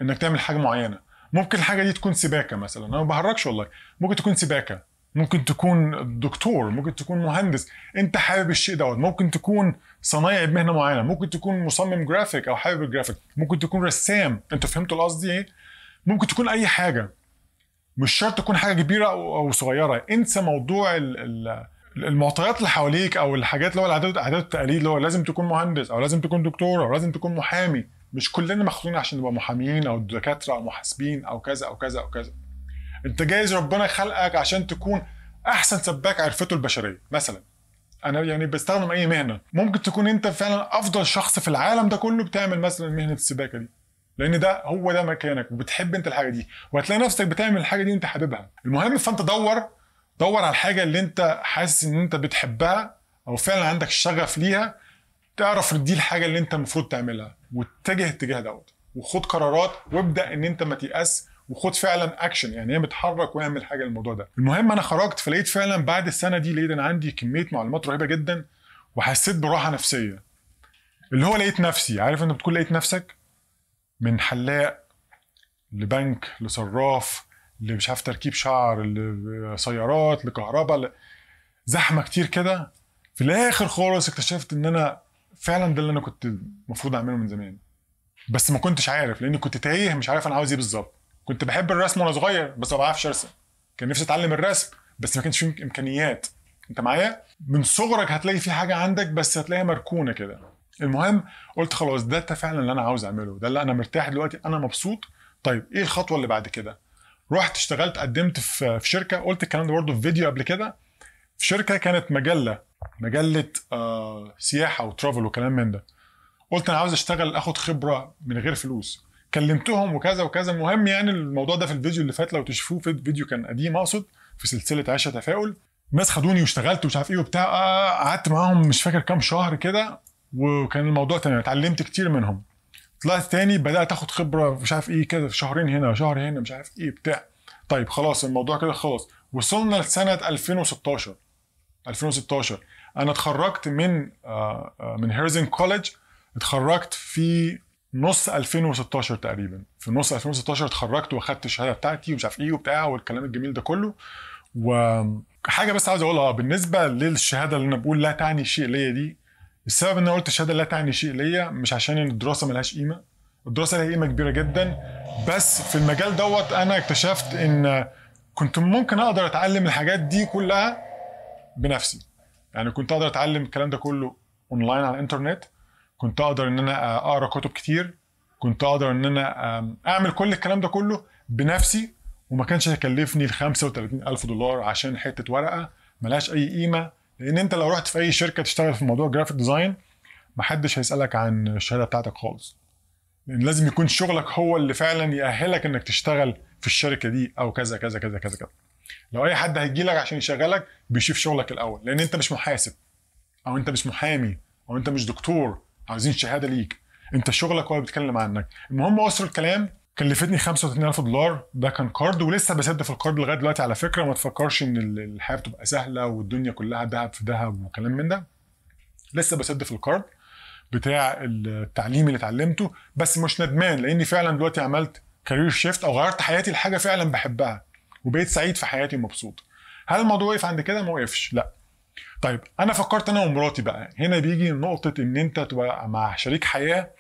انك تعمل حاجه معينه ممكن الحاجه دي تكون سباكه مثلا انا ما بهرجش والله ممكن تكون سباكه ممكن تكون دكتور ممكن تكون مهندس انت حابب الشيء دوت ممكن تكون صنايعي بمهنه معينه ممكن تكون مصمم جرافيك او حابب الجرافيك ممكن تكون رسام انت فهمت القصد ايه ممكن تكون اي حاجه مش شرط تكون حاجه كبيره او صغيره انسى موضوع الـ الـ المعطيات اللي حواليك او الحاجات اللي هو العادات والعادات والتقاليد اللي هو لازم تكون مهندس او لازم تكون دكتور او لازم تكون محامي مش كلنا مخلوقين عشان نبقى محامين او دكاتره او محاسبين او كذا او كذا او كذا انت جايز ربنا خلقك عشان تكون احسن سباك عرفته البشريه مثلا انا يعني بستخدم اي مهنه ممكن تكون انت فعلا افضل شخص في العالم ده كله بتعمل مثلا مهنه السباكه دي لان ده هو ده مكانك وبتحب انت الحاجه دي وهتلاقي نفسك بتعمل الحاجه دي وانت حاببها المهم فانت دور دور على الحاجه اللي انت حاسس ان انت بتحبها او فعلا عندك شغف ليها تعرف دي الحاجه اللي انت المفروض تعملها واتجه اتجاه دوت وخد قرارات وابدا ان انت ما تيأس وخد فعلا اكشن يعني هي بتحرك واعمل حاجه للموضوع ده المهم انا خرجت فلقيت فعلا بعد السنه دي لقيت انا عندي كميه معلومات رهيبه جدا وحسيت براحه نفسيه اللي هو لقيت نفسي عارف انت بتكون لقيت نفسك من حلاق لبنك لصراف اللي مش عارف تركيب شعر اللي سيارات لكهرباء زحمه كتير كده في الاخر خالص اكتشفت ان انا فعلا ده اللي انا كنت المفروض اعمله من زمان بس ما كنتش عارف لاني كنت تايه مش عارف انا عاوز ايه بالظبط كنت بحب الرسم وانا صغير بس ما بعرفش ارسم كان نفسي اتعلم الرسم بس ما كانش فيه امكانيات انت معايا من صغرك هتلاقي في حاجه عندك بس هتلاقيها مركونه كده المهم قلت خلاص ده فعلا اللي انا عاوز اعمله ده اللي انا مرتاح دلوقتي انا مبسوط طيب ايه الخطوه اللي بعد كده رحت اشتغلت قدمت في في شركه قلت الكلام ده برضه في فيديو قبل كده في شركه كانت مجله مجله آه، سياحه وترافل وكلام من ده قلت انا عاوز اشتغل اخد خبره من غير فلوس كلمتهم وكذا وكذا المهم يعني الموضوع ده في الفيديو اللي فات لو تشوفوه في فيديو كان قديم اقصد في سلسله عشاء تفاؤل الناس خدوني واشتغلت ومش عارف ايه وبتاع آه، قعدت معاهم مش فاكر كام شهر كده وكان الموضوع تمام اتعلمت كتير منهم طلعت تاني بدات اخد خبره مش عارف ايه كده شهرين هنا شهر هنا مش عارف ايه بتاع طيب خلاص الموضوع كده خلاص وصلنا لسنه 2016 2016 انا اتخرجت من آه، آه، من هيرزن كولج اتخرجت في نص 2016 تقريبا في نص 2016 اتخرجت واخدت الشهاده بتاعتي ومش عارف ايه وبتاع والكلام الجميل ده كله وحاجه بس عاوز اقولها بالنسبه للشهاده اللي انا بقول لا تعني شيء ليا دي السبب ان انا قلت الشهاده لا تعني شيء ليا مش عشان ان الدراسه ملهاش قيمه الدراسه لها قيمه كبيره جدا بس في المجال دوت انا اكتشفت ان كنت ممكن اقدر اتعلم الحاجات دي كلها بنفسي يعني كنت اقدر اتعلم الكلام ده كله اونلاين على الانترنت كنت اقدر ان انا اقرا كتب كتير كنت اقدر ان انا اعمل كل الكلام ده كله بنفسي وما كانش هيكلفني ال 35000 دولار عشان حته ورقه ملهاش اي قيمه لان انت لو رحت في اي شركه تشتغل في موضوع جرافيك ديزاين محدش هيسالك عن الشهاده بتاعتك خالص لان يعني لازم يكون شغلك هو اللي فعلا يأهلك انك تشتغل في الشركه دي او كذا كذا كذا كذا كذا لو اي حد هيجي لك عشان يشغلك بيشوف شغلك الاول لان انت مش محاسب او انت مش محامي او انت مش دكتور عايزين شهاده ليك انت شغلك هو اللي بيتكلم عنك المهم وصلوا الكلام كلفتني 35000 دولار ده كان كارد ولسه بسد في الكارد لغايه دلوقتي على فكره ما تفكرش ان الحياه بتبقى سهله والدنيا كلها ذهب في ذهب وكلام من ده لسه بسد في الكارد بتاع التعليم اللي اتعلمته بس مش ندمان لاني فعلا دلوقتي عملت كارير شيفت او غيرت حياتي لحاجه فعلا بحبها وبقيت سعيد في حياتي ومبسوط هل الموضوع وقف عند كده ما وقفش لا طيب انا فكرت انا ومراتي بقى هنا بيجي نقطه ان انت تبقى مع شريك حياه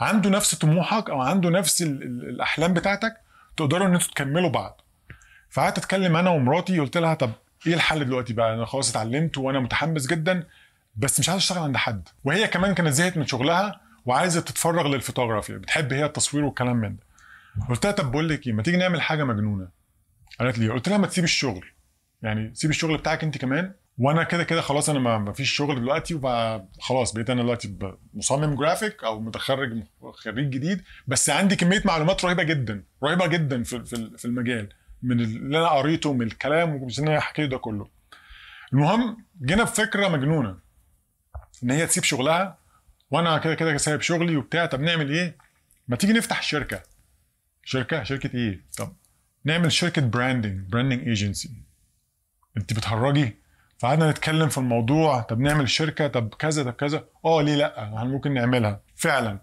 عنده نفس طموحك او عنده نفس الاحلام بتاعتك تقدروا ان انتوا تكملوا بعض فقعدت اتكلم انا ومراتي قلت لها طب ايه الحل دلوقتي بقى انا خلاص اتعلمت وانا متحمس جدا بس مش عايز اشتغل عند حد وهي كمان كانت زهقت من شغلها وعايزه تتفرغ للفوتوغرافيا يعني بتحب هي التصوير والكلام من ده قلت لها طب بقول لك ايه ما تيجي نعمل حاجه مجنونه قالت لي قلت لها ما تسيب الشغل يعني سيب الشغل بتاعك انت كمان وانا كده كده خلاص انا ما فيش شغل دلوقتي وخلاص بقيت انا دلوقتي مصمم جرافيك او متخرج خريج جديد بس عندي كميه معلومات رهيبه جدا رهيبه جدا في في المجال من اللي انا قريته من الكلام ومن انا حكيته ده كله المهم جينا بفكره مجنونه ان هي تسيب شغلها وانا كده كده سايب شغلي وبتاع طب نعمل ايه ما تيجي نفتح شركه شركه شركه ايه طب نعمل شركه براندنج براندنج ايجنسي انت بتهرجي فقعدنا نتكلم في الموضوع طب نعمل شركه طب كذا طب كذا اه ليه لا احنا ممكن نعملها فعلا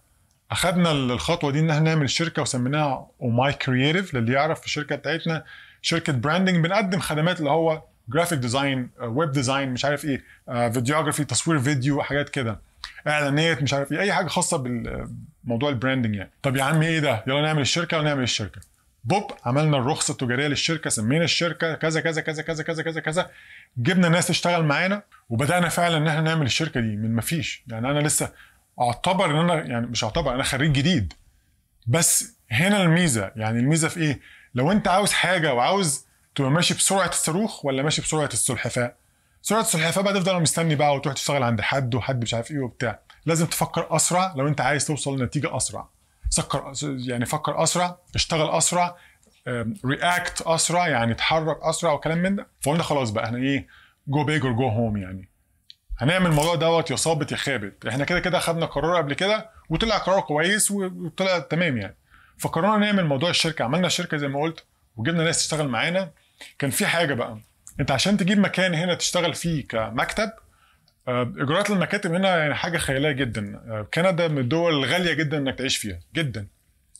اخذنا الخطوه دي ان احنا نعمل شركه وسميناها اوماي كرييتيف للي يعرف في الشركه بتاعتنا شركه براندنج بنقدم خدمات اللي هو جرافيك ديزاين ويب ديزاين مش عارف ايه فيديوجرافي آه، تصوير فيديو حاجات كده اعلانات مش عارف ايه اي حاجه خاصه آه، بموضوع البراندنج يعني طب يا عم ايه ده يلا نعمل الشركه ونعمل الشركه بوب عملنا الرخصه التجاريه للشركه سمينا الشركه كذا كذا كذا كذا كذا كذا كذا جبنا ناس تشتغل معانا وبدانا فعلا ان احنا نعمل الشركه دي من ما فيش يعني انا لسه اعتبر ان انا يعني مش اعتبر انا خريج جديد بس هنا الميزه يعني الميزه في ايه لو انت عاوز حاجه وعاوز تبقى ماشي بسرعه الصاروخ ولا ماشي بسرعه السلحفاه سرعه السلحفاه بقى تفضل مستني بقى وتروح تشتغل عند حد وحد مش عارف ايه وبتاع لازم تفكر اسرع لو انت عايز توصل لنتيجه اسرع سكر يعني فكر اسرع اشتغل اسرع رياكت اسرع يعني اتحرك اسرع وكلام من ده فقلنا خلاص بقى احنا ايه جو بيج اور جو هوم يعني هنعمل الموضوع دوت يا صابت يا خابت احنا كده كده خدنا قرار قبل كده وطلع قرار كويس وطلع تمام يعني فقررنا نعمل موضوع الشركه عملنا الشركه زي ما قلت وجبنا ناس تشتغل معانا كان في حاجه بقى انت عشان تجيب مكان هنا تشتغل فيه كمكتب اجراءات آه، المكاتب هنا يعني حاجه خياليه جدا آه، كندا من الدول الغاليه جدا انك تعيش فيها جدا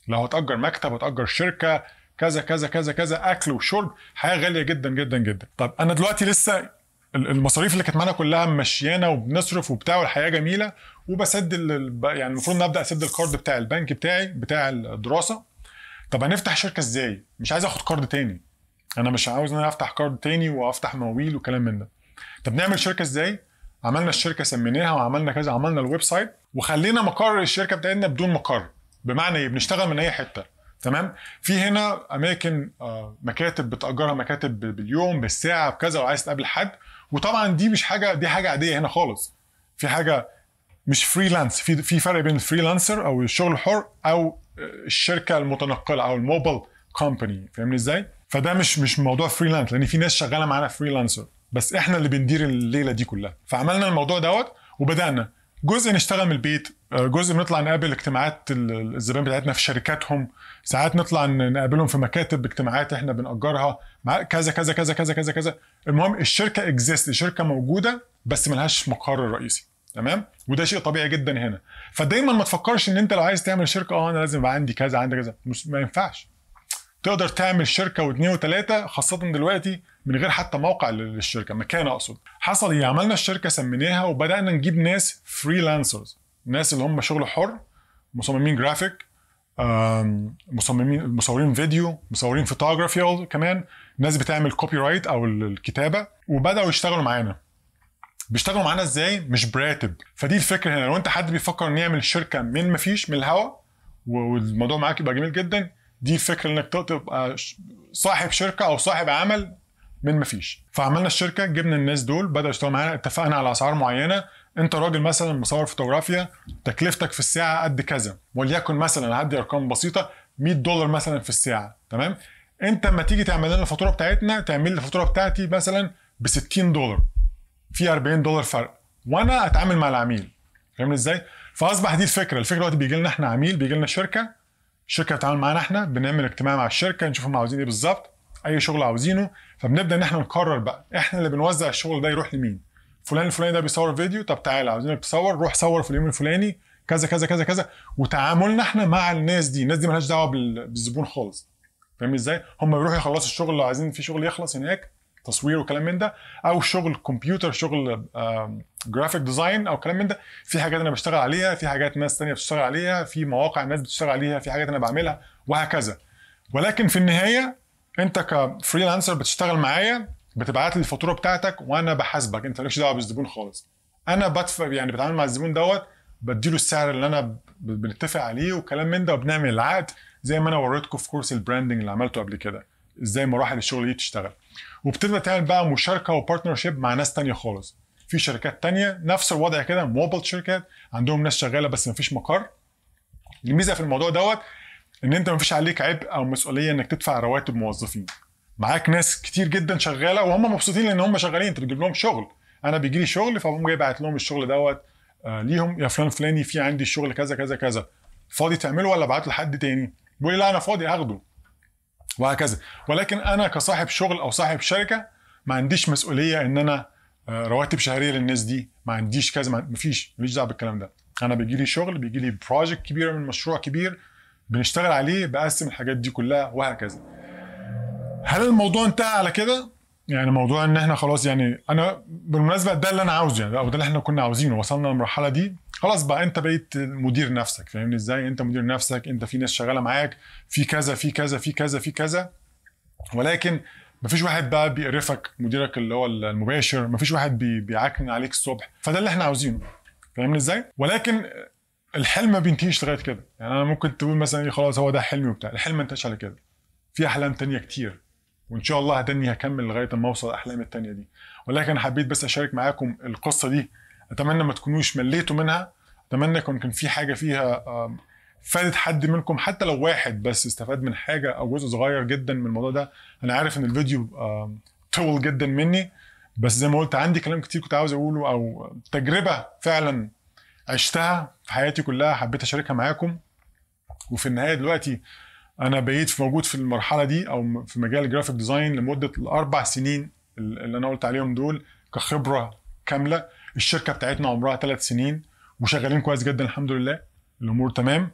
لو هتاجر مكتب هتاجر شركه كذا كذا كذا كذا اكل وشرب حياه غاليه جدا جدا جدا طب انا دلوقتي لسه المصاريف اللي كانت معانا كلها مشيانه وبنصرف وبتاع والحياه جميله وبسد يعني المفروض ابدا اسد الكارد بتاع البنك بتاعي بتاع الدراسه طب هنفتح شركه ازاي مش عايز اخد كارد تاني انا مش عاوز ان انا افتح كارد تاني وافتح مواويل وكلام من ده طب نعمل شركه ازاي عملنا الشركه سميناها وعملنا كذا عملنا الويب سايت وخلينا مقر الشركه بتاعتنا بدون مقر بمعنى ايه بنشتغل من اي حته تمام في هنا اماكن آه، مكاتب بتاجرها مكاتب باليوم بالساعه بكذا وعايز تقابل حد وطبعا دي مش حاجه دي حاجه عاديه هنا خالص في حاجه مش فريلانس في في فرق بين الفريلانسر او الشغل الحر او آه، الشركه المتنقله او الموبل كومباني فاهمني ازاي؟ فده مش مش موضوع فريلانس لان في ناس شغاله معانا فريلانسر بس احنا اللي بندير الليله دي كلها فعملنا الموضوع دوت وبدانا جزء نشتغل من البيت آه، جزء بنطلع نقابل اجتماعات الزبائن بتاعتنا في شركاتهم ساعات نطلع نقابلهم في مكاتب اجتماعات احنا بنأجرها مع كذا كذا كذا كذا كذا كذا المهم الشركه اكزيست الشركه موجوده بس ملهاش مقر رئيسي تمام وده شيء طبيعي جدا هنا فدايما ما تفكرش ان انت لو عايز تعمل شركه اه انا لازم يبقى عندي كذا عندي كذا ما ينفعش تقدر تعمل شركه واثنين وثلاثه خاصه دلوقتي من غير حتى موقع للشركه مكان اقصد حصل ايه عملنا الشركه سميناها وبدانا نجيب ناس فريلانسرز ناس اللي هم شغل حر مصممين جرافيك مصممين مصورين فيديو مصورين فوتوغرافي كمان ناس بتعمل كوبي رايت او الكتابه وبداوا يشتغلوا معانا بيشتغلوا معانا ازاي مش براتب فدي الفكره هنا لو انت حد بيفكر انه يعمل شركه من مفيش من الهوا والموضوع معاك يبقى جميل جدا دي الفكره انك تبقى صاحب شركه او صاحب عمل من مفيش فعملنا الشركه جبنا الناس دول بداوا يشتغلوا معانا اتفقنا على اسعار معينه انت راجل مثلا مصور فوتوغرافيا تكلفتك في الساعه قد كذا وليكن مثلا هدي ارقام بسيطه 100 دولار مثلا في الساعه تمام انت لما تيجي تعمل لنا الفاتوره بتاعتنا تعمل لي الفاتوره بتاعتي مثلا ب 60 دولار في 40 دولار فرق وانا اتعامل مع العميل فاهمني ازاي؟ فاصبح دي الفكره الفكره دلوقتي بيجي لنا احنا عميل بيجي لنا شركه الشركه بتتعامل معانا احنا بنعمل اجتماع مع الشركه نشوف هم عاوزين ايه بالظبط اي شغل عاوزينه فبنبدا ان احنا نقرر بقى احنا اللي بنوزع الشغل ده يروح لمين فلان الفلاني ده بيصور فيديو طب تعالى عاوزينك تصور روح صور في اليوم الفلاني كذا كذا كذا كذا وتعاملنا احنا مع الناس دي الناس دي مالهاش دعوه بالزبون خالص فاهم ازاي هم بيروحوا يخلصوا الشغل لو عايزين في شغل يخلص هناك تصوير وكلام من ده او شغل كمبيوتر شغل جرافيك ديزاين او كلام من ده في حاجات انا بشتغل عليها في حاجات ناس تانية بتشتغل عليها في مواقع ناس بتشتغل عليها في حاجات انا بعملها وهكذا ولكن في النهايه انت كفريلانسر بتشتغل معايا بتبعت لي الفاتوره بتاعتك وانا بحاسبك انت مالكش دعوه بالزبون خالص انا بدفع يعني بتعامل مع الزبون دوت بديله السعر اللي انا بنتفق عليه وكلام من ده وبنعمل العقد زي ما انا وريتكم في كورس البراندنج اللي عملته قبل كده ازاي مراحل الشغل دي بتشتغل وبتبدا تعمل بقى مشاركه وبارتنرشيب مع ناس تانية خالص في شركات تانية نفس الوضع كده موبل شركات عندهم ناس شغاله بس مفيش مقر الميزه في الموضوع دوت ان انت مفيش عليك عبء او مسؤوليه انك تدفع رواتب موظفين معاك ناس كتير جدا شغاله وهم مبسوطين لان هم شغالين انت بتجيب لهم شغل انا بيجي لي شغل فبقوم جاي باعت لهم الشغل دوت آه، ليهم يا فلان فلاني في عندي الشغل كذا كذا كذا فاضي تعمله ولا ابعته لحد تاني بيقول لي لا انا فاضي هاخده وهكذا ولكن انا كصاحب شغل او صاحب شركه ما عنديش مسؤوليه ان انا آه، رواتب شهريه للناس دي ما عنديش كذا ما فيش ماليش دعوه بالكلام ده انا بيجي لي شغل بيجي لي بروجكت كبير من مشروع كبير بنشتغل عليه بقسم الحاجات دي كلها وهكذا هل الموضوع انتهى على كده يعني موضوع ان احنا خلاص يعني انا بالمناسبه ده اللي انا عاوزه يعني او ده اللي احنا كنا عاوزينه وصلنا للمرحله دي خلاص بقى انت بقيت مدير نفسك فاهمني ازاي انت مدير نفسك انت في ناس شغاله معاك في كذا في كذا في كذا في كذا ولكن مفيش واحد بقى بيقرفك مديرك اللي هو المباشر مفيش واحد بيعاكن بيعكن عليك الصبح فده اللي احنا عاوزينه فاهمني ازاي ولكن الحلم ما بينتهيش لغايه كده يعني انا ممكن تقول مثلا ايه خلاص هو ده حلمي وبتاع الحلم ما انتهيش على كده في احلام تانية كتير وان شاء الله هتني هكمل لغايه اما اوصل الاحلام التانية دي ولكن حبيت بس اشارك معاكم القصه دي اتمنى ما تكونوش مليتوا منها اتمنى يكون كان في حاجه فيها فادت حد منكم حتى لو واحد بس استفاد من حاجه او جزء صغير جدا من الموضوع ده انا عارف ان الفيديو طول جدا مني بس زي ما قلت عندي كلام كتير كنت عاوز اقوله او تجربه فعلا عشتها في حياتي كلها حبيت اشاركها معاكم وفي النهايه دلوقتي انا بقيت في موجود في المرحله دي او في مجال الجرافيك ديزاين لمده الاربع سنين اللي انا قلت عليهم دول كخبره كامله الشركه بتاعتنا عمرها ثلاث سنين وشغالين كويس جدا الحمد لله الامور تمام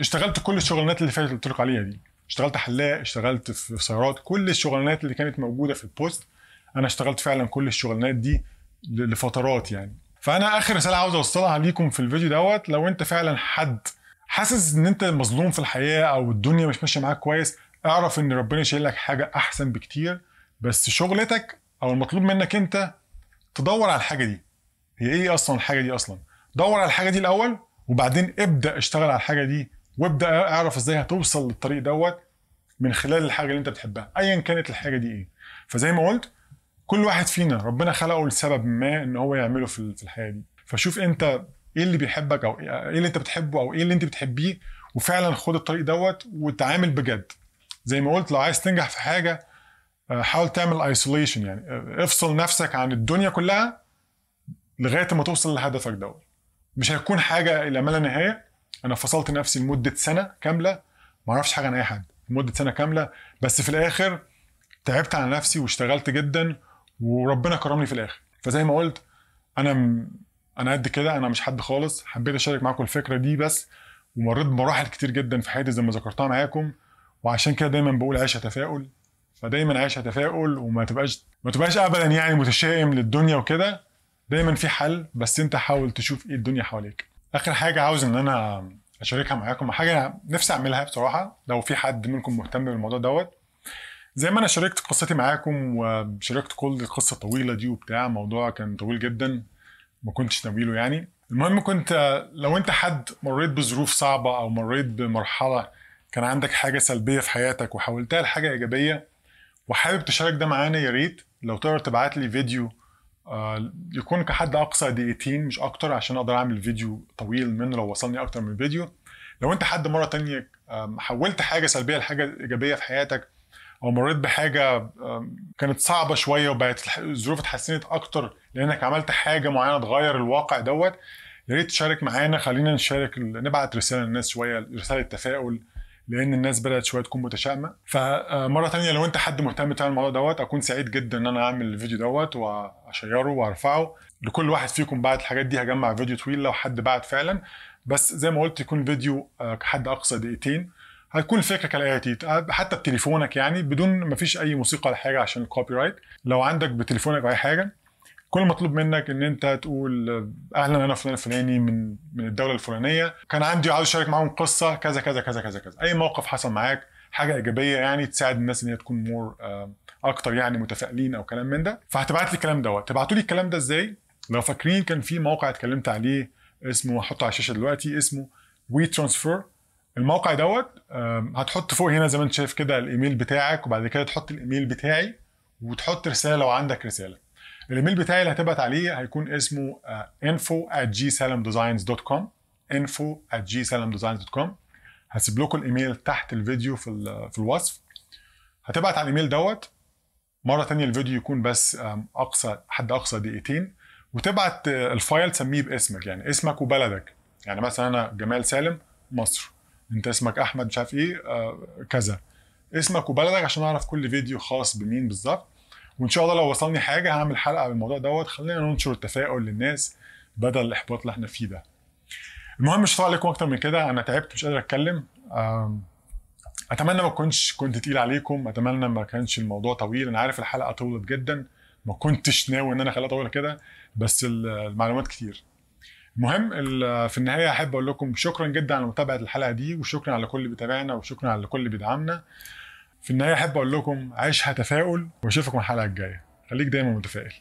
اشتغلت كل الشغلانات اللي فاتت قلت عليها دي اشتغلت حلاق اشتغلت في سيارات كل الشغلانات اللي كانت موجوده في البوست انا اشتغلت فعلا كل الشغلانات دي لفترات يعني فانا اخر رساله عاوز اوصلها ليكم في الفيديو دوت لو انت فعلا حد حاسس ان انت مظلوم في الحياه او الدنيا مش ماشيه معاك كويس اعرف ان ربنا شايل لك حاجه احسن بكتير بس شغلتك او المطلوب منك انت تدور على الحاجه دي هي ايه اصلا الحاجه دي اصلا دور على الحاجه دي الاول وبعدين ابدا اشتغل على الحاجه دي وابدا اعرف ازاي هتوصل للطريق دوت من خلال الحاجه اللي انت بتحبها ايا كانت الحاجه دي ايه فزي ما قلت كل واحد فينا ربنا خلقه لسبب ما ان هو يعمله في الحياه دي فشوف انت ايه اللي بيحبك او ايه اللي انت بتحبه او ايه اللي انت بتحبيه وفعلا خد الطريق دوت وتعامل بجد زي ما قلت لو عايز تنجح في حاجه آه، حاول تعمل ايسوليشن يعني آه، افصل نفسك عن الدنيا كلها لغايه ما توصل لهدفك دوت مش هيكون حاجه الى ما لا نهايه انا فصلت نفسي لمده سنه كامله ما اعرفش حاجه عن اي حد لمده سنه كامله بس في الاخر تعبت على نفسي واشتغلت جدا وربنا كرمني في الاخر فزي ما قلت انا م... انا قد كده انا مش حد خالص حبيت اشارك معاكم الفكره دي بس ومريت بمراحل كتير جدا في حياتي زي ما ذكرتها معاكم وعشان كده دايما بقول عيش تفاؤل فدايما عيش تفاؤل وما تبقاش ما تبقاش ابدا يعني متشائم للدنيا وكده دايما في حل بس انت حاول تشوف ايه الدنيا حواليك اخر حاجه عاوز ان انا اشاركها معاكم حاجه نفسي اعملها بصراحه لو في حد منكم مهتم بالموضوع دوت زي ما انا شاركت قصتي معاكم وشاركت كل القصه الطويله دي وبتاع موضوع كان طويل جدا ما كنتش ناويله يعني المهم كنت لو انت حد مريت بظروف صعبه او مريت بمرحله كان عندك حاجه سلبيه في حياتك وحولتها لحاجه ايجابيه وحابب تشارك ده معانا يا ريت لو تقدر تبعت لي فيديو آه، يكون كحد اقصى دقيقتين مش اكتر عشان اقدر اعمل فيديو طويل منه لو وصلني اكتر من فيديو لو انت حد مره تانية حولت حاجه سلبيه لحاجه ايجابيه في حياتك او مريت بحاجه كانت صعبه شويه وبقت الظروف اتحسنت اكتر لانك عملت حاجه معينه تغير الواقع دوت يا ريت تشارك معانا خلينا نشارك نبعت رساله للناس شويه رساله تفاؤل لان الناس بدات شويه تكون متشائمه فمره آه، تانية لو انت حد مهتم تعمل الموضوع دوت اكون سعيد جدا ان انا اعمل الفيديو دوت واشيره وارفعه لكل واحد فيكم بعت الحاجات دي هجمع فيديو طويل لو حد بعت فعلا بس زي ما قلت يكون فيديو كحد آه، اقصى دقيقتين هتكون الفكره كالاتي حتى بتليفونك يعني بدون ما فيش اي موسيقى ولا حاجه عشان الكوبي رايت لو عندك بتليفونك اي حاجه كل مطلوب منك ان انت تقول اهلا انا فلان الفلاني من من الدوله الفلانيه كان عندي عاوز اشارك معاهم قصه كذا كذا كذا كذا كذا اي موقف حصل معاك حاجه ايجابيه يعني تساعد الناس ان هي تكون مور آه، اكتر يعني متفائلين او كلام من ده فهتبعت لي الكلام دوت تبعتوا لي الكلام ده ازاي لو فاكرين كان في موقع اتكلمت عليه اسمه هحطه على الشاشه دلوقتي اسمه وي ترانسفير الموقع دوت هتحط فوق هنا زي ما انت شايف كده الايميل بتاعك وبعد كده تحط الايميل بتاعي وتحط رساله لو عندك رساله الايميل بتاعي اللي هتبعت عليه هيكون اسمه آه، info@gsalamdesigns.com info@gsalamdesigns.com هسيب لكم الايميل تحت الفيديو في في الوصف هتبعت على الايميل دوت مره ثانيه الفيديو يكون بس اقصى حد اقصى دقيقتين وتبعت آه، الفايل تسميه باسمك يعني اسمك وبلدك يعني مثلا انا جمال سالم مصر انت اسمك احمد مش عارف ايه آه، كذا اسمك وبلدك عشان اعرف كل فيديو خاص بمين بالظبط وان شاء الله لو وصلني حاجه هعمل حلقه عن الموضوع دوت خلينا ننشر التفاؤل للناس بدل الاحباط اللي احنا فيه ده المهم مش هطلع عليكم اكتر من كده انا تعبت مش قادر اتكلم اتمنى ما كنتش كنت تقيل عليكم اتمنى ما كانش الموضوع طويل انا عارف الحلقه طولت جدا ما كنتش ناوي ان انا اخليها طويله كده بس المعلومات كتير المهم في النهايه احب اقول لكم شكرا جدا على متابعه الحلقه دي وشكرا على كل اللي بيتابعنا وشكرا على كل اللي بيدعمنا في النهايه احب اقول لكم عيشها تفاؤل واشوفكم الحلقه الجايه خليك دايما متفائل